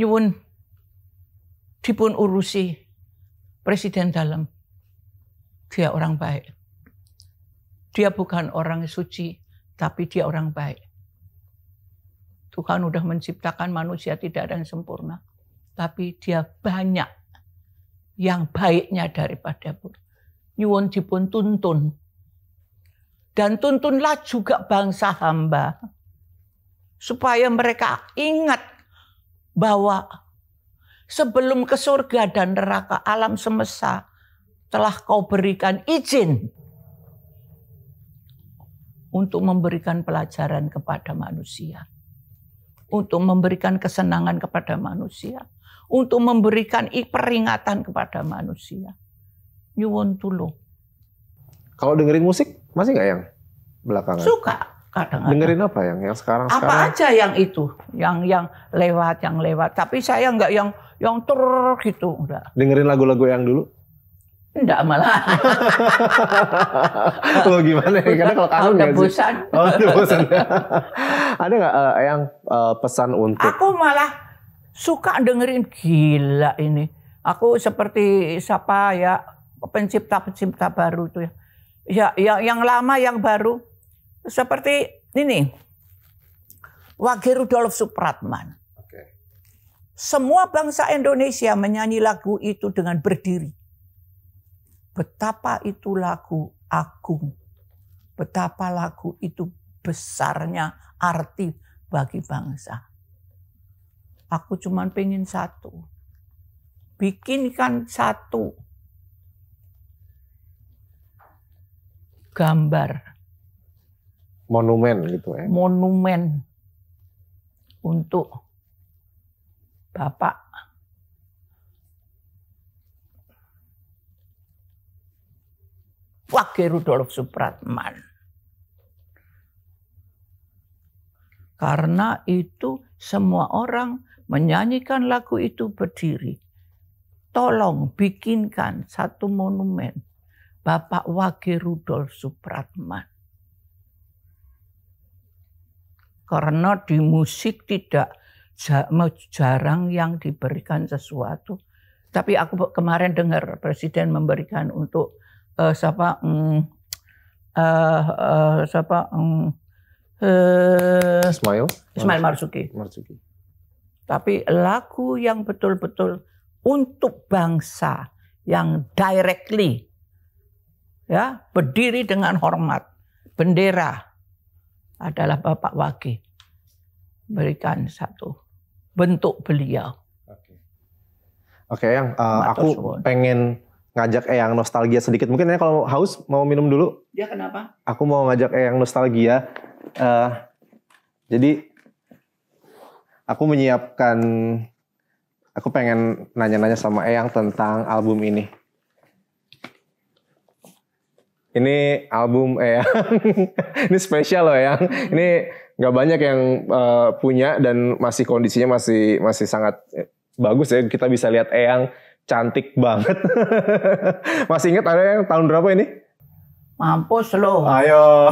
nyuwun dipun urusi presiden dalam. Dia orang baik. Dia bukan orang suci, tapi dia orang baik. Tuhan sudah menciptakan manusia tidak ada yang sempurna. Tapi dia banyak yang baiknya daripada buruk. Nyuwun dipun tuntun. Dan tuntunlah juga bangsa hamba. Supaya mereka ingat bahwa sebelum ke surga dan neraka alam semesta telah kau berikan izin untuk memberikan pelajaran kepada manusia untuk memberikan kesenangan kepada manusia, untuk memberikan peringatan kepada manusia. You want to look. Kalau dengerin musik masih nggak yang belakangan? Suka kadang-kadang. Dengerin apa yang yang sekarang? Apa sekarang? aja yang itu, yang yang lewat, yang lewat. Tapi saya nggak yang yang ter gitu enggak. Dengerin lagu-lagu yang dulu? Enggak malah. Lo oh, gimana ya? Karena kalau kangen udah bosan. Oh, ada bosan. Ada nggak uh, yang uh, pesan untuk? Aku malah suka dengerin gila ini. Aku seperti siapa ya pencipta-pencipta baru itu ya. Ya, yang, yang lama, yang baru. Seperti ini. Wage Rudolf Supratman. Okay. Semua bangsa Indonesia menyanyi lagu itu dengan berdiri Betapa itu lagu agung. Betapa lagu itu besarnya arti bagi bangsa. Aku cuma pengen satu. Bikinkan satu gambar. Monumen gitu ya. Monumen untuk Bapak Wage Rudolf Supratman. Karena itu semua orang menyanyikan lagu itu berdiri. Tolong bikinkan satu monumen Bapak Wage Rudolf Supratman. Karena di musik tidak jarang yang diberikan sesuatu. Tapi aku kemarin dengar presiden memberikan untuk uh, siapa um, uh, uh, siapa um, uh, Ismail Ismail Marzuki. Marzuki. Tapi lagu yang betul-betul untuk bangsa yang directly ya berdiri dengan hormat bendera adalah Bapak Wage berikan satu bentuk beliau. Oke, okay. okay, yang uh, aku pengen ngajak Eyang nostalgia sedikit. Mungkin ya kalau haus mau minum dulu. Ya kenapa? Aku mau ngajak Eyang nostalgia. Uh, jadi aku menyiapkan, aku pengen nanya-nanya sama Eyang tentang album ini. Ini album Eyang, ini spesial loh Eyang. Ini nggak banyak yang uh, punya dan masih kondisinya masih masih sangat eh, bagus ya. Kita bisa lihat Eyang cantik banget. Masih inget ada yang tahun berapa ini? Mampus loh. Ayo.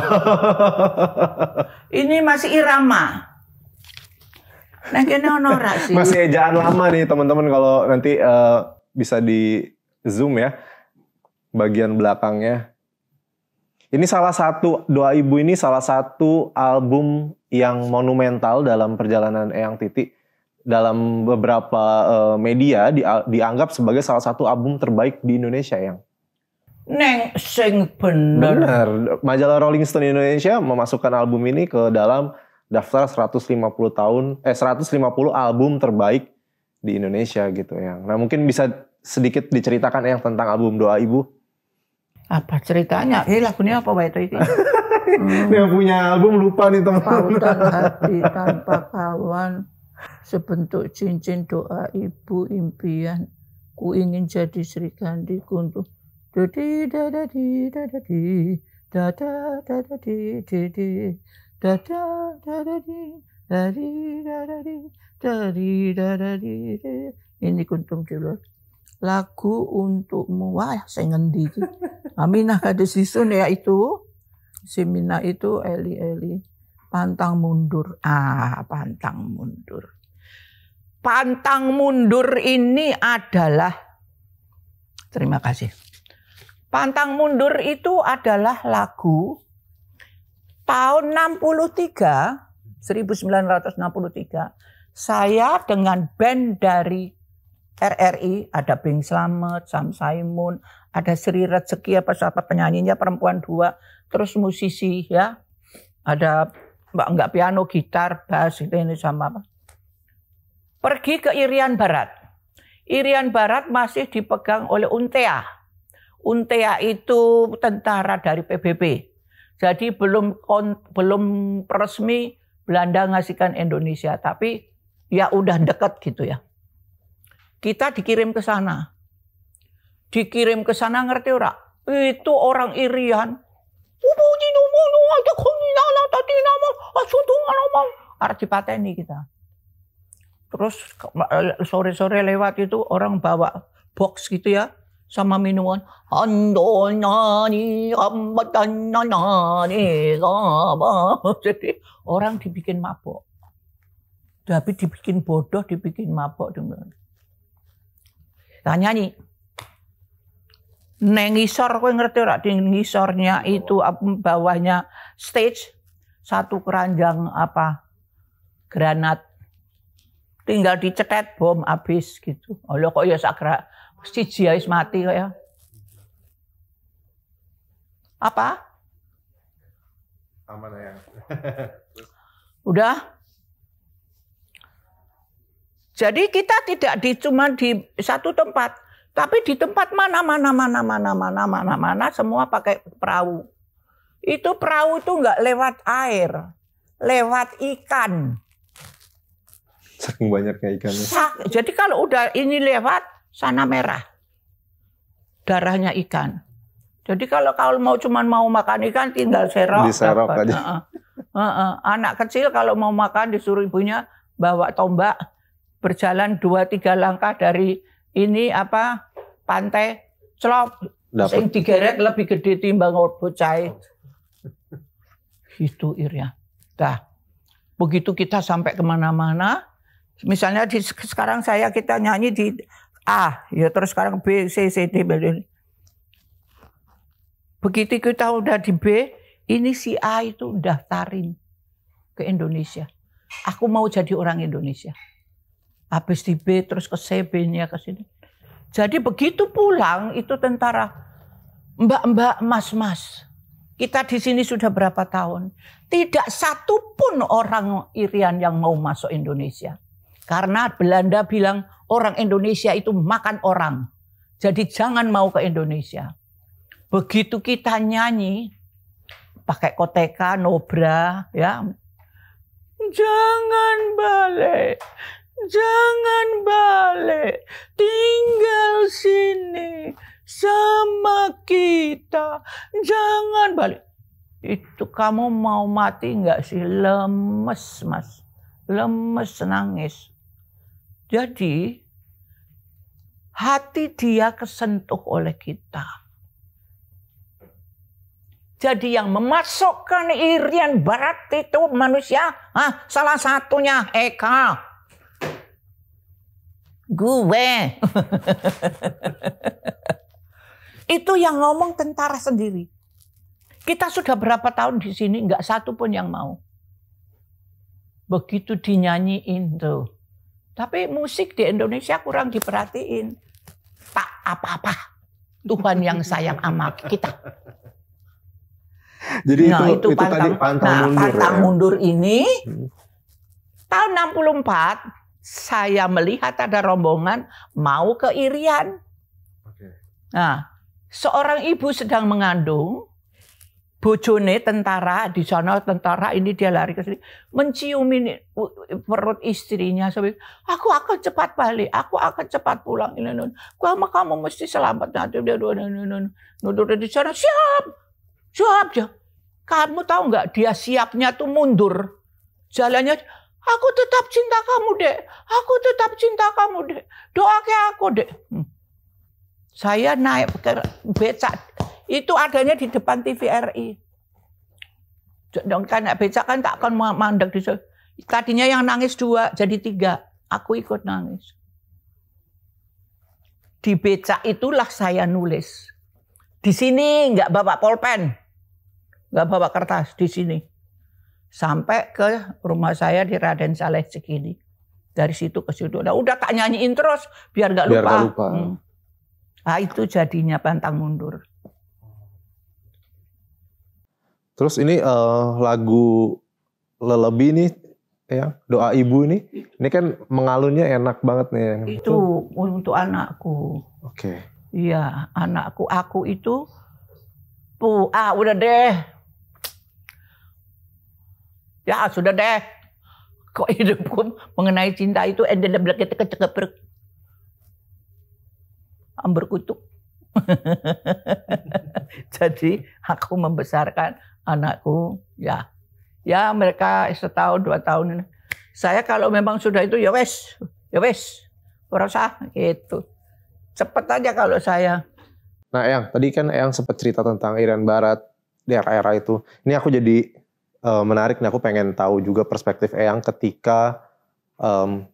ini masih irama. Nah, ini sih. Masih ejaan lama nih teman-teman kalau nanti uh, bisa di zoom ya bagian belakangnya. Ini salah satu doa ibu ini salah satu album yang monumental dalam perjalanan Eyang Titik dalam beberapa uh, media di, dianggap sebagai salah satu album terbaik di Indonesia yang Neng sing bener. Bener. Majalah Rolling Stone Indonesia memasukkan album ini ke dalam daftar 150 tahun eh 150 album terbaik di Indonesia gitu yang. Nah, mungkin bisa sedikit diceritakan yang tentang album Doa Ibu. Apa ceritanya? Ini eh, lagunya apa Pak itu? hmm. yang punya album lupa nih teman. teman tanpa kawan sebentuk cincin doa ibu impian ku ingin jadi Sri Kandi Kuntu dadi dada di dada di dada dada di di dada dada di dada di dada di ini kuntum dulu lagu untukmu wah saya ngendi Aminah kades disun ya itu Simina itu Eli Eli pantang mundur. Ah, pantang mundur. Pantang mundur ini adalah terima kasih. Pantang mundur itu adalah lagu tahun 63 1963 saya dengan band dari RRI ada Bing Slamet, Sam Saimun, ada Sri Rezeki apa siapa penyanyinya perempuan dua, terus musisi ya. Ada mbak nggak piano, gitar, bass itu ini sama apa. Pergi ke Irian Barat. Irian Barat masih dipegang oleh Untea. Untea itu tentara dari PBB. Jadi belum belum resmi Belanda ngasihkan Indonesia, tapi ya udah dekat gitu ya. Kita dikirim ke sana. Dikirim ke sana ngerti ora? Itu orang Irian Ubudi numono aja kuni nana tadi nama asuntung ngomong. Harus dipateni kita. Terus sore-sore lewat itu orang bawa box gitu ya sama minuman. Andonani ambatanani sama. Jadi orang dibikin mabok. Tapi dibikin bodoh, dibikin mabok. Nah nyanyi. Nengisor, ngisor kowe ngerti ora di ngisornya itu bawahnya stage satu keranjang apa granat tinggal dicetet bom habis gitu. Oh kok ya sakra siji ya wis mati kok ya. Apa? Aman ya. Udah? Jadi kita tidak di cuma di satu tempat. Tapi di tempat mana mana mana mana mana mana mana semua pakai perahu. Itu perahu itu nggak lewat air, lewat ikan. Saking banyaknya ikan. jadi kalau udah ini lewat sana merah, darahnya ikan. Jadi kalau kalau mau cuman mau makan ikan tinggal serok. Diserok dapat. aja. Uh, uh, uh. Anak kecil kalau mau makan disuruh ibunya bawa tombak berjalan dua tiga langkah dari ini apa pantai celop Dapet. sing lebih gede timbang bocah itu Irya dah begitu kita sampai kemana-mana misalnya di sekarang saya kita nyanyi di A ya terus sekarang B C C D B D. begitu kita udah di B ini si A itu daftarin ke Indonesia aku mau jadi orang Indonesia habis di B terus ke C, B-nya ke sini. Jadi begitu pulang itu tentara mbak-mbak, mas-mas. Kita di sini sudah berapa tahun. Tidak satu pun orang Irian yang mau masuk Indonesia. Karena Belanda bilang orang Indonesia itu makan orang. Jadi jangan mau ke Indonesia. Begitu kita nyanyi pakai koteka, nobra, ya. Jangan balik, Jangan balik, tinggal sini sama kita. Jangan balik. Itu kamu mau mati nggak sih? Lemes, Mas. Lemes nangis. Jadi hati dia kesentuh oleh kita. Jadi yang memasukkan irian barat itu manusia, ah salah satunya Eka gue. itu yang ngomong tentara sendiri. Kita sudah berapa tahun di sini nggak satu pun yang mau. Begitu dinyanyiin tuh. Tapi musik di Indonesia kurang diperhatiin. Tak apa-apa. Tuhan yang sayang sama kita. Jadi nah, itu, itu, itu pantang, tadi pantang nah, mundur. Pantang ya? mundur ini hmm. tahun 64 saya melihat ada rombongan mau ke Irian. Nah, seorang ibu sedang mengandung, bojone tentara di sana tentara ini dia lari ke sini menciumi perut istrinya sampai aku akan cepat balik aku akan cepat pulang ini nun gua sama kamu mesti selamat nanti dia dua nudur di sana siap siap ya kamu tahu nggak dia siapnya tuh mundur jalannya Aku tetap cinta kamu, Dek. Aku tetap cinta kamu, Dek. Doa ke aku, Dek. Hmm. Saya naik ke becak. Itu adanya di depan TVRI. Dong kan becak kan tak akan mandek di sana. Tadinya yang nangis dua, jadi tiga. Aku ikut nangis. Di becak itulah saya nulis. Di sini nggak bawa polpen, nggak bawa kertas. Di sini sampai ke rumah saya di Raden Saleh Cikini. Dari situ ke situ. Nah, udah tak nyanyiin terus biar nggak lupa. Biar gak lupa. Hmm. Nah, itu jadinya pantang mundur. Terus ini uh, lagu Lelebi ini ya, doa ibu ini. Ini kan mengalunnya enak banget nih. Itu untuk anakku. Oke. Okay. Iya, anakku aku itu pu ah udah deh Ya sudah deh. Kok hidupku mengenai cinta itu endel eh, kita kecekeper. Amber kutuk. Jadi aku membesarkan anakku ya. Ya mereka setahun dua tahun. ini. Saya kalau memang sudah itu ya wes, ya wes. Berasa gitu. Cepet aja kalau saya. Nah yang tadi kan yang sempat cerita tentang Iran Barat, daerah-daerah itu. Ini aku jadi Eh, menarik nih aku pengen tahu juga perspektif Eyang ketika um,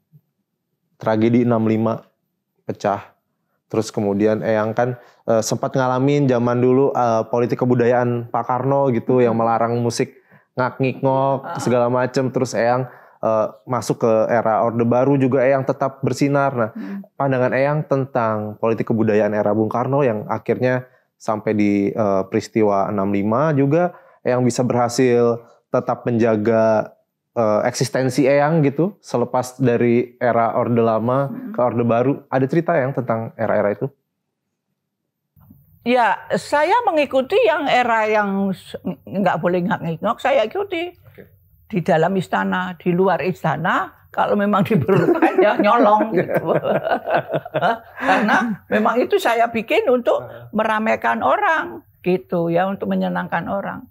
tragedi 65 pecah. Terus kemudian Eyang kan uh, sempat ngalamin zaman dulu uh, politik kebudayaan Pak Karno gitu hmm. yang melarang musik ngak ngikngok ah. segala macem. Terus Eyang uh, masuk ke era Orde Baru juga Eyang tetap bersinar. Nah, hmm. pandangan Eyang tentang politik kebudayaan era Bung Karno yang akhirnya sampai di uh, peristiwa 65 juga Eyang bisa berhasil tetap menjaga uh, eksistensi Eyang gitu selepas dari era Orde Lama hmm. ke Orde Baru. Ada cerita yang tentang era-era itu? Ya, saya mengikuti yang era yang nggak boleh nggak ngok saya ikuti. Di dalam istana, di luar istana, kalau memang diperlukan ya nyolong gitu. Karena memang itu saya bikin untuk meramaikan orang gitu ya, untuk menyenangkan orang.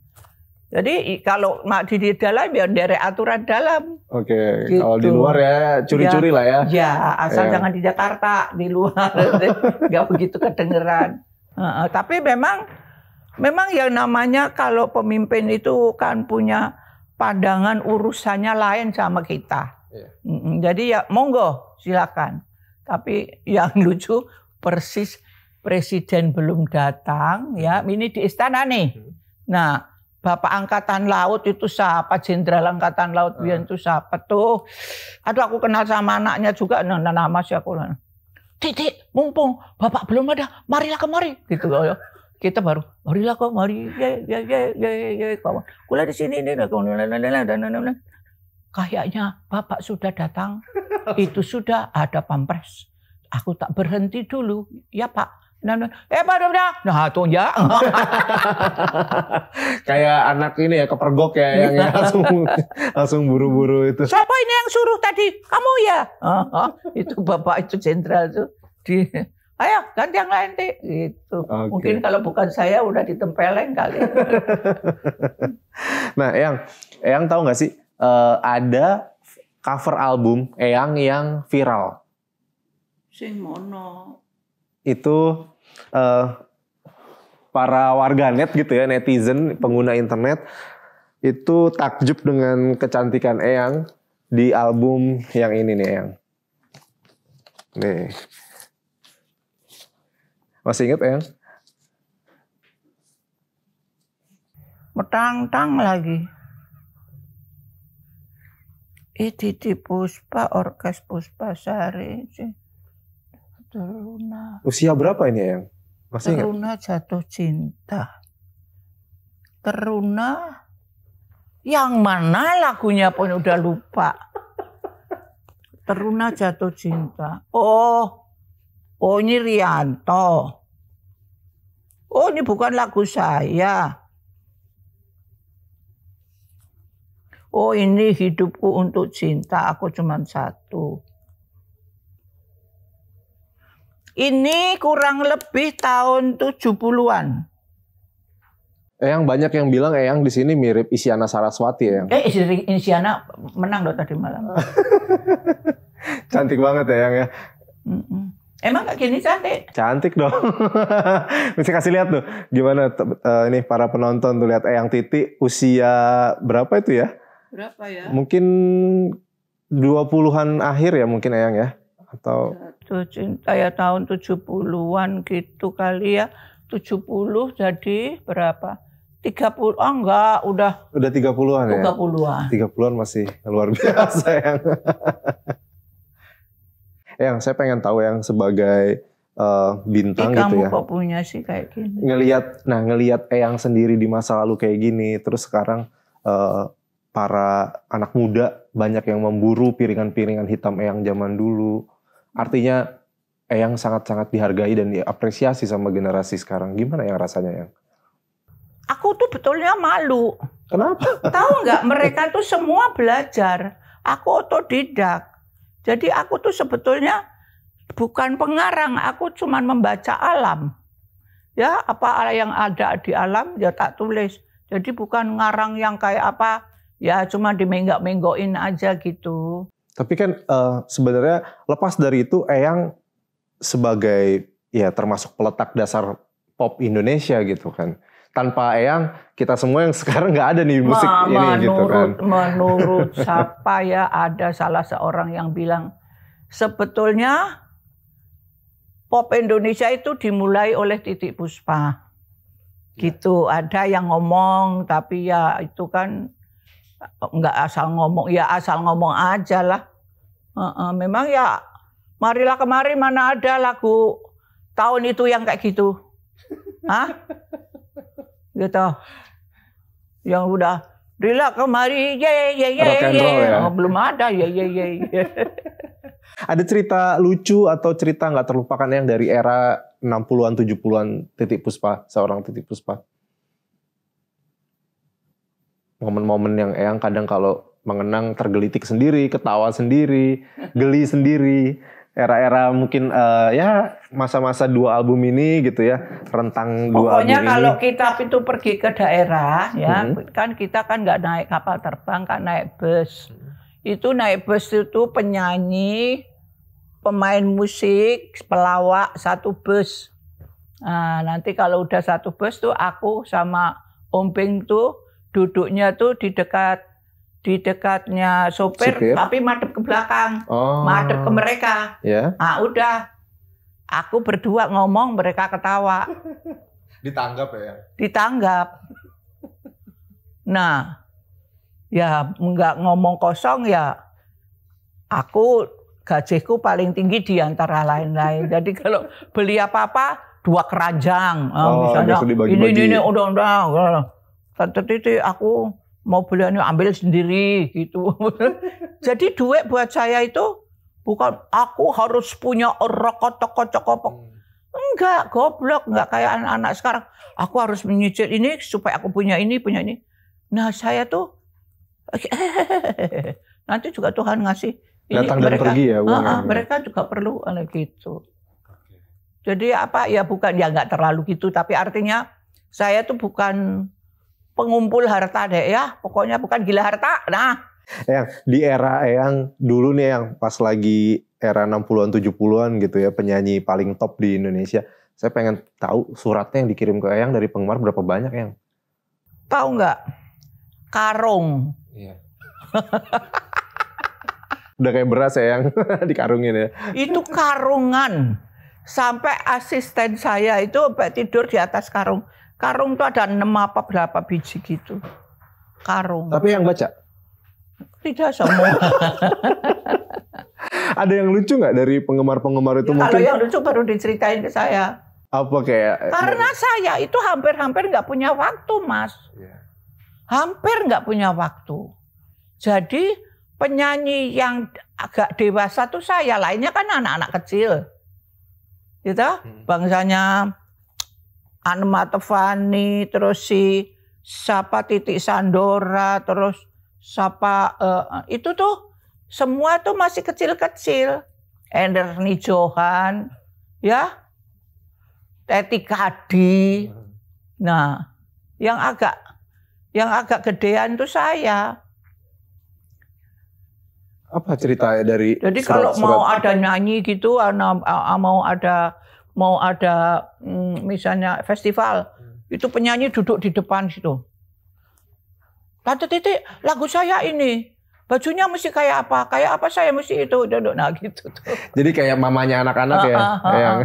Jadi kalau di dalam ya dari aturan dalam. Oke, okay. gitu. kalau di luar ya curi-curi ya, lah ya. Ya, asal ya. jangan di Jakarta, di luar nggak begitu kedengeran. Uh, tapi memang memang yang namanya kalau pemimpin itu kan punya pandangan urusannya lain sama kita. Yeah. Jadi ya monggo silakan. Tapi yang lucu persis presiden belum datang ya ini di istana nih. Hmm. Nah Bapak Angkatan Laut itu siapa, Jenderal Angkatan Laut hmm. itu siapa tuh. Aduh aku kenal sama anaknya juga, nah, nama nah, siapa aku. Titik, nah. mumpung Bapak belum ada, marilah kemari. Gitu loh. ya. Kita baru, marilah kau, mari, ya, ya, ya, ya, ya, ya. kulah di sini, ini, nah, Kayaknya Bapak sudah datang, itu sudah ada pampres. Aku tak berhenti dulu, ya Pak Nah, nah. eh pada nah tuh ya kayak anak ini ya kepergok ya yang ya, langsung langsung buru-buru itu siapa ini yang suruh tadi kamu ya oh, oh. itu bapak itu jenderal tuh di ayo ganti yang lain deh gitu okay. mungkin kalau bukan saya udah ditempeleng kali nah yang yang tahu nggak sih uh, ada cover album Eyang yang viral sing mono itu uh, para warganet gitu ya, netizen, pengguna internet itu takjub dengan kecantikan Eyang di album yang ini nih Eyang. Nih. Masih inget Eyang? Metang-tang lagi. itu di Puspa, Orkes Puspa Sari sih. Teruna. Usia berapa ini yang? Masih teruna ingat? jatuh cinta. Teruna yang mana lagunya pun udah lupa. Teruna jatuh cinta. Oh, oh ini Rianto. Oh ini bukan lagu saya. Oh ini hidupku untuk cinta, aku cuma satu. Ini kurang lebih tahun 70-an. Eyang banyak yang bilang Eyang di sini mirip Isyana Saraswati ya. Eh Isyana menang loh tadi malam. cantik banget Eyang ya. Emang gak gini cantik? Cantik dong. Mesti kasih lihat tuh gimana uh, ini para penonton tuh lihat Eyang Titi usia berapa itu ya? Berapa ya? Mungkin 20-an akhir ya mungkin Eyang ya atau kayak tahun 70-an gitu kali ya. 70 jadi berapa? 30 oh ah, enggak, udah udah 30-an ya. 30-an. 30-an masih luar biasa yang. yang saya pengen tahu yang sebagai uh, bintang Ih, gitu kamu ya. Kamu kok punya sih kayak gini. Ngelihat nah ngelihat Eyang sendiri di masa lalu kayak gini, terus sekarang uh, para anak muda banyak yang memburu piringan-piringan hitam Eyang zaman dulu. Artinya eh, yang sangat-sangat dihargai dan diapresiasi sama generasi sekarang. Gimana yang rasanya yang? Aku tuh betulnya malu. Kenapa? Tahu nggak mereka tuh semua belajar. Aku otodidak. Jadi aku tuh sebetulnya bukan pengarang, aku cuma membaca alam. Ya, apa yang ada di alam ya tak tulis. Jadi bukan ngarang yang kayak apa, ya cuma dimenggak-menggokin aja gitu. Tapi kan uh, sebenarnya lepas dari itu Eyang sebagai ya termasuk peletak dasar pop Indonesia gitu kan. Tanpa Eyang kita semua yang sekarang nggak ada nih musik Ma, ini menurut, gitu kan. Menurut siapa ya ada salah seorang yang bilang sebetulnya pop Indonesia itu dimulai oleh Titik Puspa. Ya. Gitu, ada yang ngomong tapi ya itu kan nggak asal ngomong, ya asal ngomong aja lah. Uh, uh, memang ya marilah kemari mana ada lagu tahun itu yang kayak gitu. Hah? Gitu. Yang udah Rila kemari, ye ye ye ye. Ya. Oh, belum ada, ye ye ye. ada cerita lucu atau cerita nggak terlupakan yang dari era 60-an 70-an Titik Puspa, seorang Titik Puspa? Momen-momen yang Eyang kadang kalau mengenang tergelitik sendiri, ketawa sendiri, geli sendiri. Era-era mungkin uh, ya masa-masa dua album ini gitu ya, rentang Pokoknya dua album ini. Pokoknya kalau kita itu pergi ke daerah ya, hmm. kan kita kan nggak naik kapal terbang, kan naik bus. Itu naik bus itu penyanyi, pemain musik, pelawak satu bus. Nah, nanti kalau udah satu bus tuh aku sama Om Ping tuh duduknya tuh di dekat di dekatnya sopir, sopir. tapi madep ke belakang, oh. madep ke mereka. Yeah. Nah udah, aku berdua ngomong mereka ketawa. Ditanggap ya? Ditanggap. Nah, ya nggak ngomong kosong ya. Aku gajiku paling tinggi di antara lain-lain. Jadi kalau beli apa-apa dua keranjang, ah, oh, misalnya ini ini udah udah. Tadi aku mau beli ini ambil sendiri gitu. Jadi duit buat saya itu bukan aku harus punya rokok toko toko hmm. Enggak, goblok, enggak kayak anak-anak sekarang. Aku harus menyicil ini supaya aku punya ini, punya ini. Nah, saya tuh nanti juga Tuhan ngasih ini datang mereka, dan pergi ya uang uh, uh, mereka juga perlu gitu. Jadi apa ya bukan ya nggak terlalu gitu tapi artinya saya tuh bukan pengumpul harta deh ya. Pokoknya bukan gila harta. Nah. Yang di era yang dulu nih yang pas lagi era 60-an 70-an gitu ya penyanyi paling top di Indonesia. Saya pengen tahu suratnya yang dikirim ke Eyang dari penggemar berapa banyak yang? Tahu nggak? Karung. Iya. Udah kayak beras ya yang dikarungin ya. Itu karungan. Sampai asisten saya itu sampai tidur di atas karung. Karung tuh ada enam apa berapa biji gitu. Karung. Tapi yang baca? Tidak semua. ada yang lucu nggak dari penggemar-penggemar itu ya, mungkin? Kalau yang lucu baru diceritain ke saya. Apa kayak? Karena saya itu hampir-hampir nggak -hampir punya waktu, Mas. Iya. Hampir nggak punya waktu. Jadi penyanyi yang agak dewasa tuh saya, lainnya kan anak-anak kecil. Gitu, hmm. bangsanya Anema Tefani, terus si siapa Titik Sandora, terus siapa uh, itu tuh semua tuh masih kecil-kecil. Enderni Johan, ya, Teti Kadi. Nah, yang agak yang agak gedean tuh saya. Apa cerita dari Jadi kalau mau ada nyanyi gitu, mau ada mau ada mm, misalnya festival, hmm. itu penyanyi duduk di depan situ. Tante titik, lagu saya ini, bajunya mesti kayak apa, kayak apa saya mesti itu, duduk nah gitu. Tuh. Jadi kayak mamanya anak-anak ya, ah, ah, ah, yang.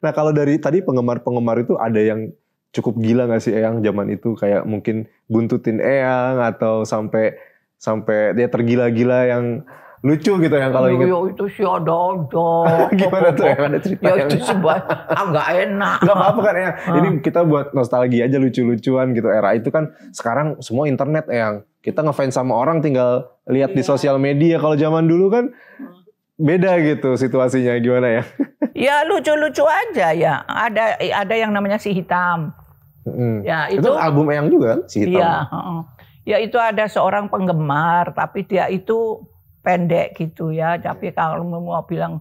nah kalau dari tadi penggemar-penggemar itu ada yang cukup gila gak sih Eyang zaman itu kayak mungkin buntutin Eyang atau sampai sampai dia tergila-gila yang lucu gitu yang kalau inget. Yo, itu si ada ada. Gimana tuh yang ada cerita? Ya itu sebuah agak ah, enak. Gak apa-apa kan ya ah. ini kita buat nostalgia aja lucu-lucuan gitu era itu kan sekarang semua internet yang kita ngefans sama orang tinggal lihat di iya. sosial media kalau zaman dulu kan hmm. beda gitu situasinya gimana ya? ya lucu-lucu aja ya. Ada ada yang namanya si hitam. Hmm. Ya itu, itu album yang juga si hitam. Iya. Ya itu ada seorang penggemar tapi dia itu pendek gitu ya. Iya. Tapi kalau mau bilang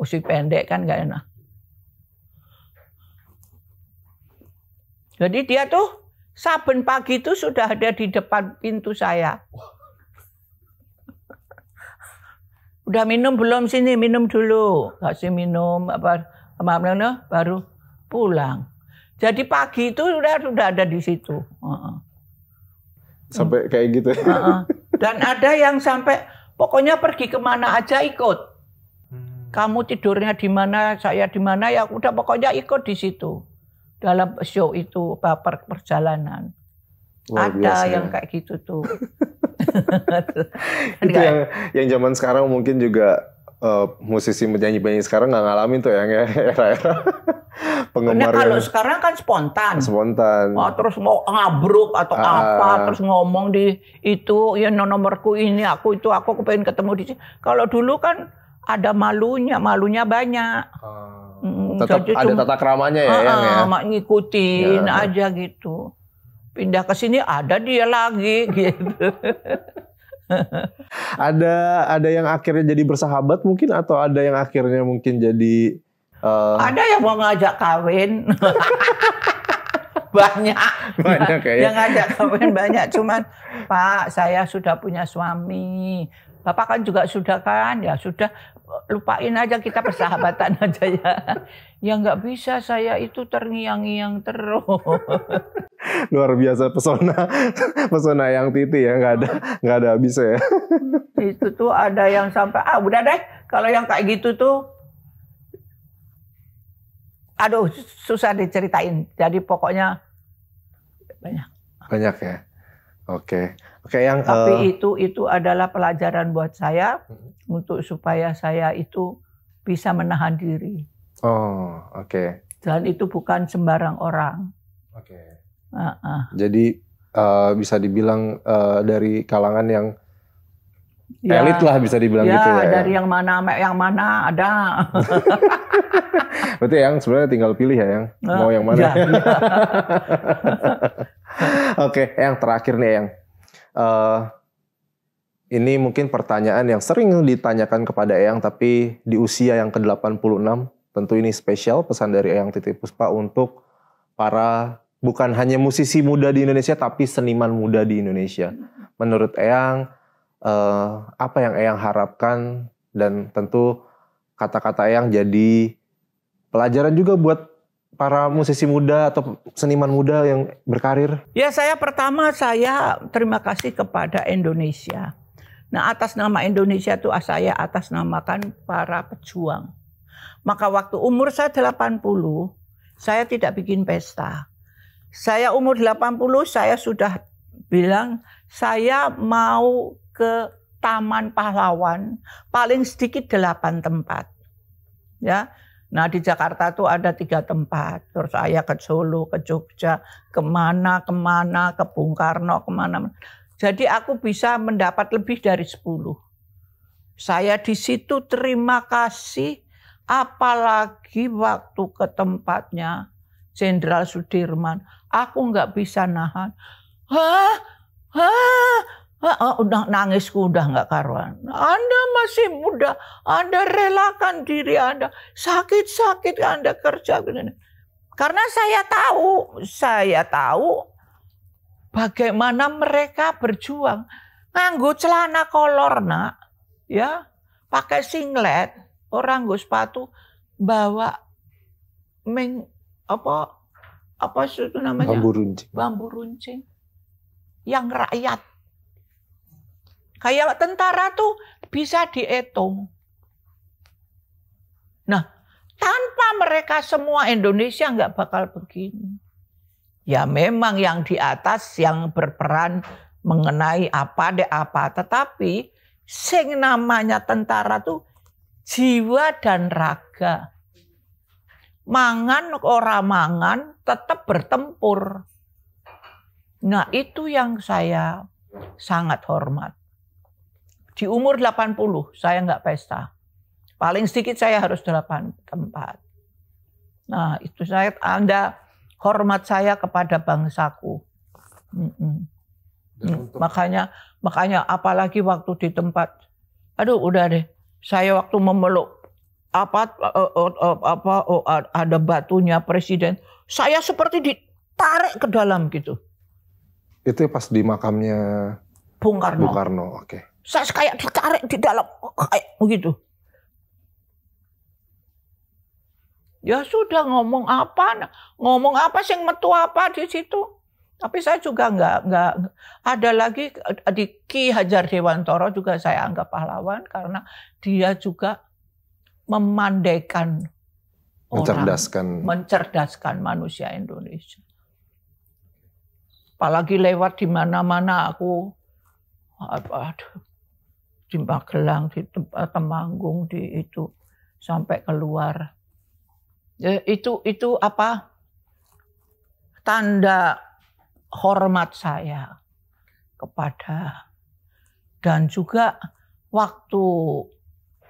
usia oh, pendek kan nggak enak. Jadi dia tuh saben pagi itu sudah ada di depan pintu saya. Udah minum belum sini minum dulu. Kasih minum apa kemarin baru pulang. Jadi pagi itu sudah sudah ada di situ. Sampai kayak gitu. Dan ada yang sampai Pokoknya pergi kemana aja ikut. Hmm. Kamu tidurnya di mana, saya di mana, ya udah pokoknya ikut di situ. Dalam show itu, per perjalanan. Luar ada biasa. yang kayak gitu tuh. itu yang, yang zaman sekarang mungkin juga Eh, musisi menyanyi penyanyi sekarang nggak ngalamin tuh yang era-era penggemar. Nah, kalau sekarang kan spontan. Spontan. Oh, terus mau ngabruk atau ah. ah apa, ah. terus ngomong di itu, ya nomorku ini, aku itu, aku kepengen ketemu di sini. Kalau dulu kan ada malunya, malunya banyak. Hmm, tetap Jadi ada cuma, tata keramanya ya, ah, ya. Mak ngikutin ya, ya. aja gitu. Pindah ke sini ada dia lagi gitu ada ada yang akhirnya jadi bersahabat mungkin atau ada yang akhirnya mungkin jadi uh... ada yang mau ngajak kawin banyak banyak ya yang ngajak kawin banyak cuman Pak saya sudah punya suami Bapak kan juga sudah kan ya sudah lupain aja kita persahabatan aja ya. Ya nggak bisa saya itu terngiang-ngiang terus. Luar biasa pesona, pesona yang titi ya nggak ada nggak ada bisa ya. itu tuh ada yang sampai ah udah deh kalau yang kayak gitu tuh aduh susah diceritain. Jadi pokoknya banyak. Banyak ya. Oke. Okay. Kayak yang, Tapi uh, itu itu adalah pelajaran buat saya hmm. untuk supaya saya itu bisa menahan diri. Oh, oke. Okay. Dan itu bukan sembarang orang. Oke. Okay. Uh -uh. Jadi uh, bisa dibilang uh, dari kalangan yang ya, elit lah bisa dibilang ya, gitu ya. dari yang mana yang mana ada. Berarti yang sebenarnya tinggal pilih ya yang mau yang mana. Ya, ya. Oke, yang terakhir nih yang uh, ini mungkin pertanyaan yang sering ditanyakan kepada Eyang tapi di usia yang ke-86 tentu ini spesial pesan dari Eyang Titi Puspa untuk para bukan hanya musisi muda di Indonesia tapi seniman muda di Indonesia. Menurut Eyang uh, apa yang Eyang harapkan dan tentu kata-kata Eyang jadi pelajaran juga buat para musisi muda atau seniman muda yang berkarir? Ya saya pertama saya terima kasih kepada Indonesia. Nah atas nama Indonesia itu ah, saya atas namakan para pejuang. Maka waktu umur saya 80, saya tidak bikin pesta. Saya umur 80 saya sudah bilang saya mau ke Taman Pahlawan paling sedikit 8 tempat. Ya, Nah di Jakarta tuh ada tiga tempat. Terus saya ke Solo, ke Jogja, kemana, kemana, ke Bung Karno, kemana. Jadi aku bisa mendapat lebih dari sepuluh Saya di situ terima kasih apalagi waktu ke tempatnya Jenderal Sudirman. Aku nggak bisa nahan. Hah? Hah? Ah, udah nangisku udah nggak karuan. Anda masih muda, Anda relakan diri Anda sakit-sakit Anda kerja begini. Karena saya tahu, saya tahu bagaimana mereka berjuang. Nganggo celana kolor nak, ya, pakai singlet, orang nggak sepatu, bawa meng apa apa itu namanya bambu runcing. Bambu runcing yang rakyat Kayak tentara tuh bisa dihitung. Nah, tanpa mereka semua Indonesia nggak bakal begini. Ya memang yang di atas yang berperan mengenai apa de apa, tetapi sing namanya tentara tuh jiwa dan raga. Mangan ora mangan tetap bertempur. Nah, itu yang saya sangat hormat. Di umur 80 saya nggak pesta. Paling sedikit saya harus 8 tempat. Nah itu saya Anda hormat saya kepada bangsaku. Mm -mm. Untuk... Makanya makanya apalagi waktu di tempat, aduh udah deh. Saya waktu memeluk apa eh, eh, eh, apa oh, ada batunya presiden, saya seperti ditarik ke dalam gitu. Itu pas di makamnya Bung Karno. Bung Karno, oke saya kayak ditarik di dalam kayak begitu. Ya sudah ngomong apa, ngomong apa sih metu apa di situ. Tapi saya juga nggak nggak ada lagi di Ki Hajar Dewantoro juga saya anggap pahlawan karena dia juga memandaikan mencerdaskan orang, mencerdaskan manusia Indonesia. Apalagi lewat di mana-mana aku aduh, di Magelang, di Temanggung, di itu sampai keluar. Ya, itu itu apa? Tanda hormat saya kepada dan juga waktu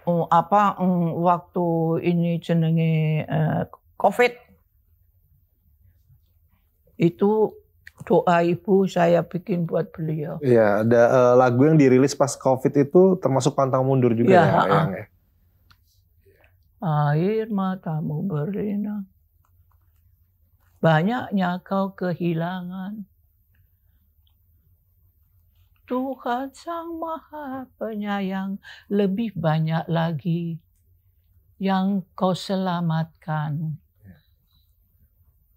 oh, apa mm, waktu ini jenenge eh, Covid itu doa ibu saya bikin buat beliau. Iya, ada uh, lagu yang dirilis pas Covid itu termasuk pantang mundur juga iya, ya, ya yang ya. Air matamu berenang. Banyaknya kau kehilangan. Tuhan Sang Maha Penyayang lebih banyak lagi yang kau selamatkan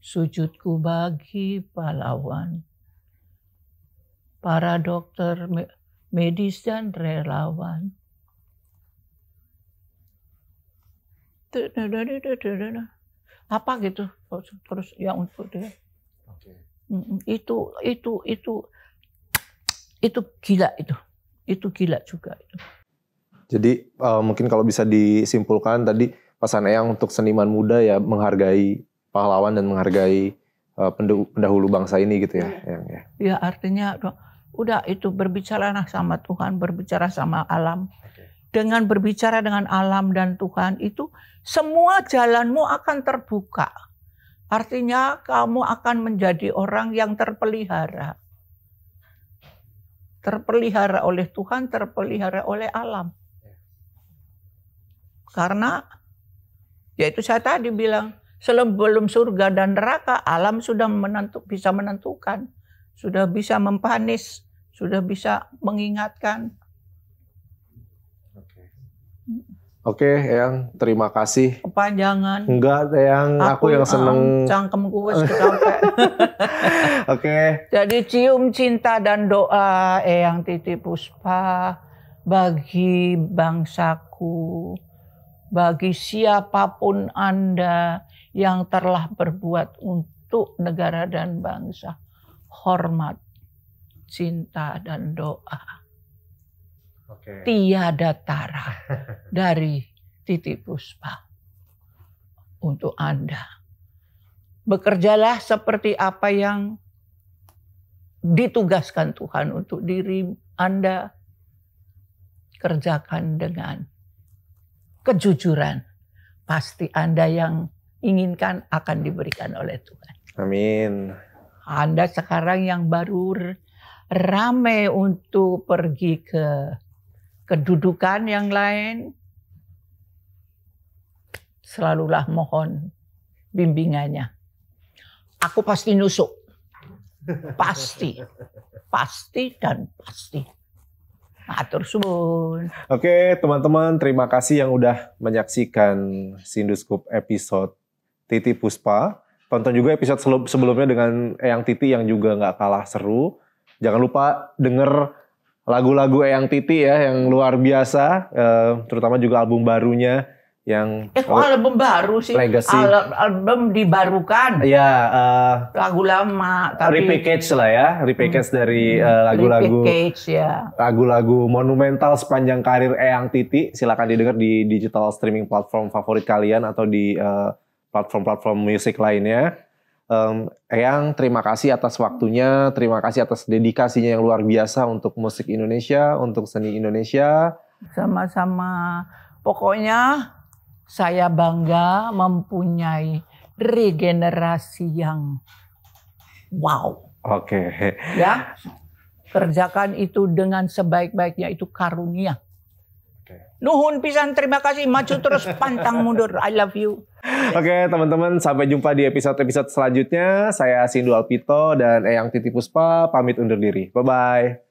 sujudku bagi pahlawan. Para dokter medis dan relawan. Apa gitu terus yang untuk dia. Okay. Itu itu itu itu gila itu. Itu gila juga itu. Jadi uh, mungkin kalau bisa disimpulkan tadi pesan Eyang untuk seniman muda ya menghargai pahlawan dan menghargai uh, pendahulu bangsa ini gitu ya. Iya. Ya, ya. ya, artinya udah itu berbicara nah sama Tuhan, berbicara sama alam. Dengan berbicara dengan alam dan Tuhan itu semua jalanmu akan terbuka. Artinya kamu akan menjadi orang yang terpelihara. Terpelihara oleh Tuhan, terpelihara oleh alam. Iya. Karena yaitu saya tadi bilang Sebelum surga dan neraka, alam sudah menentu, bisa menentukan, sudah bisa mempanis, sudah bisa mengingatkan. Oke, okay. yang terima kasih. Kepanjangan. Enggak, yang aku, aku yang ya seneng. Um, cangkem gue sampai. Oke. Jadi cium cinta dan doa, eyang yang titip puspa bagi bangsaku bagi siapapun Anda yang telah berbuat untuk negara dan bangsa. Hormat, cinta, dan doa. Okay. Tiada tara dari titik puspa untuk Anda. Bekerjalah seperti apa yang ditugaskan Tuhan untuk diri Anda. Kerjakan dengan kejujuran. Pasti Anda yang inginkan akan diberikan oleh Tuhan. Amin. Anda sekarang yang baru rame untuk pergi ke kedudukan yang lain, selalulah mohon bimbingannya. Aku pasti nusuk. Pasti. Pasti dan pasti. Atur suwun. Oke, teman-teman, terima kasih yang udah menyaksikan Sinduskop episode Titi Puspa. Tonton juga episode sebelumnya dengan Eyang Titi yang juga nggak kalah seru. Jangan lupa denger lagu-lagu Eyang Titi ya yang luar biasa, eh, terutama juga album barunya yang eh kok album baru sih legacy Al album dibarukan ya uh, lagu lama tapi repackage lah ya repackage hmm, dari eh, lagu-lagu uh, lagu ya. lagu-lagu monumental sepanjang karir Eyang Titi silakan didengar di digital streaming platform favorit kalian atau di eh, platform-platform uh, musik lainnya um, Eyang terima kasih atas waktunya terima kasih atas dedikasinya yang luar biasa untuk musik Indonesia untuk seni Indonesia sama-sama pokoknya saya bangga mempunyai regenerasi yang wow. Oke. Okay. Ya. Kerjakan itu dengan sebaik-baiknya itu karunia. Nuhun pisan terima kasih maju terus pantang mundur I love you. Oke okay, teman-teman sampai jumpa di episode-episode selanjutnya. Saya Sindu Alpito dan Eyang Titi Puspa pamit undur diri. Bye bye.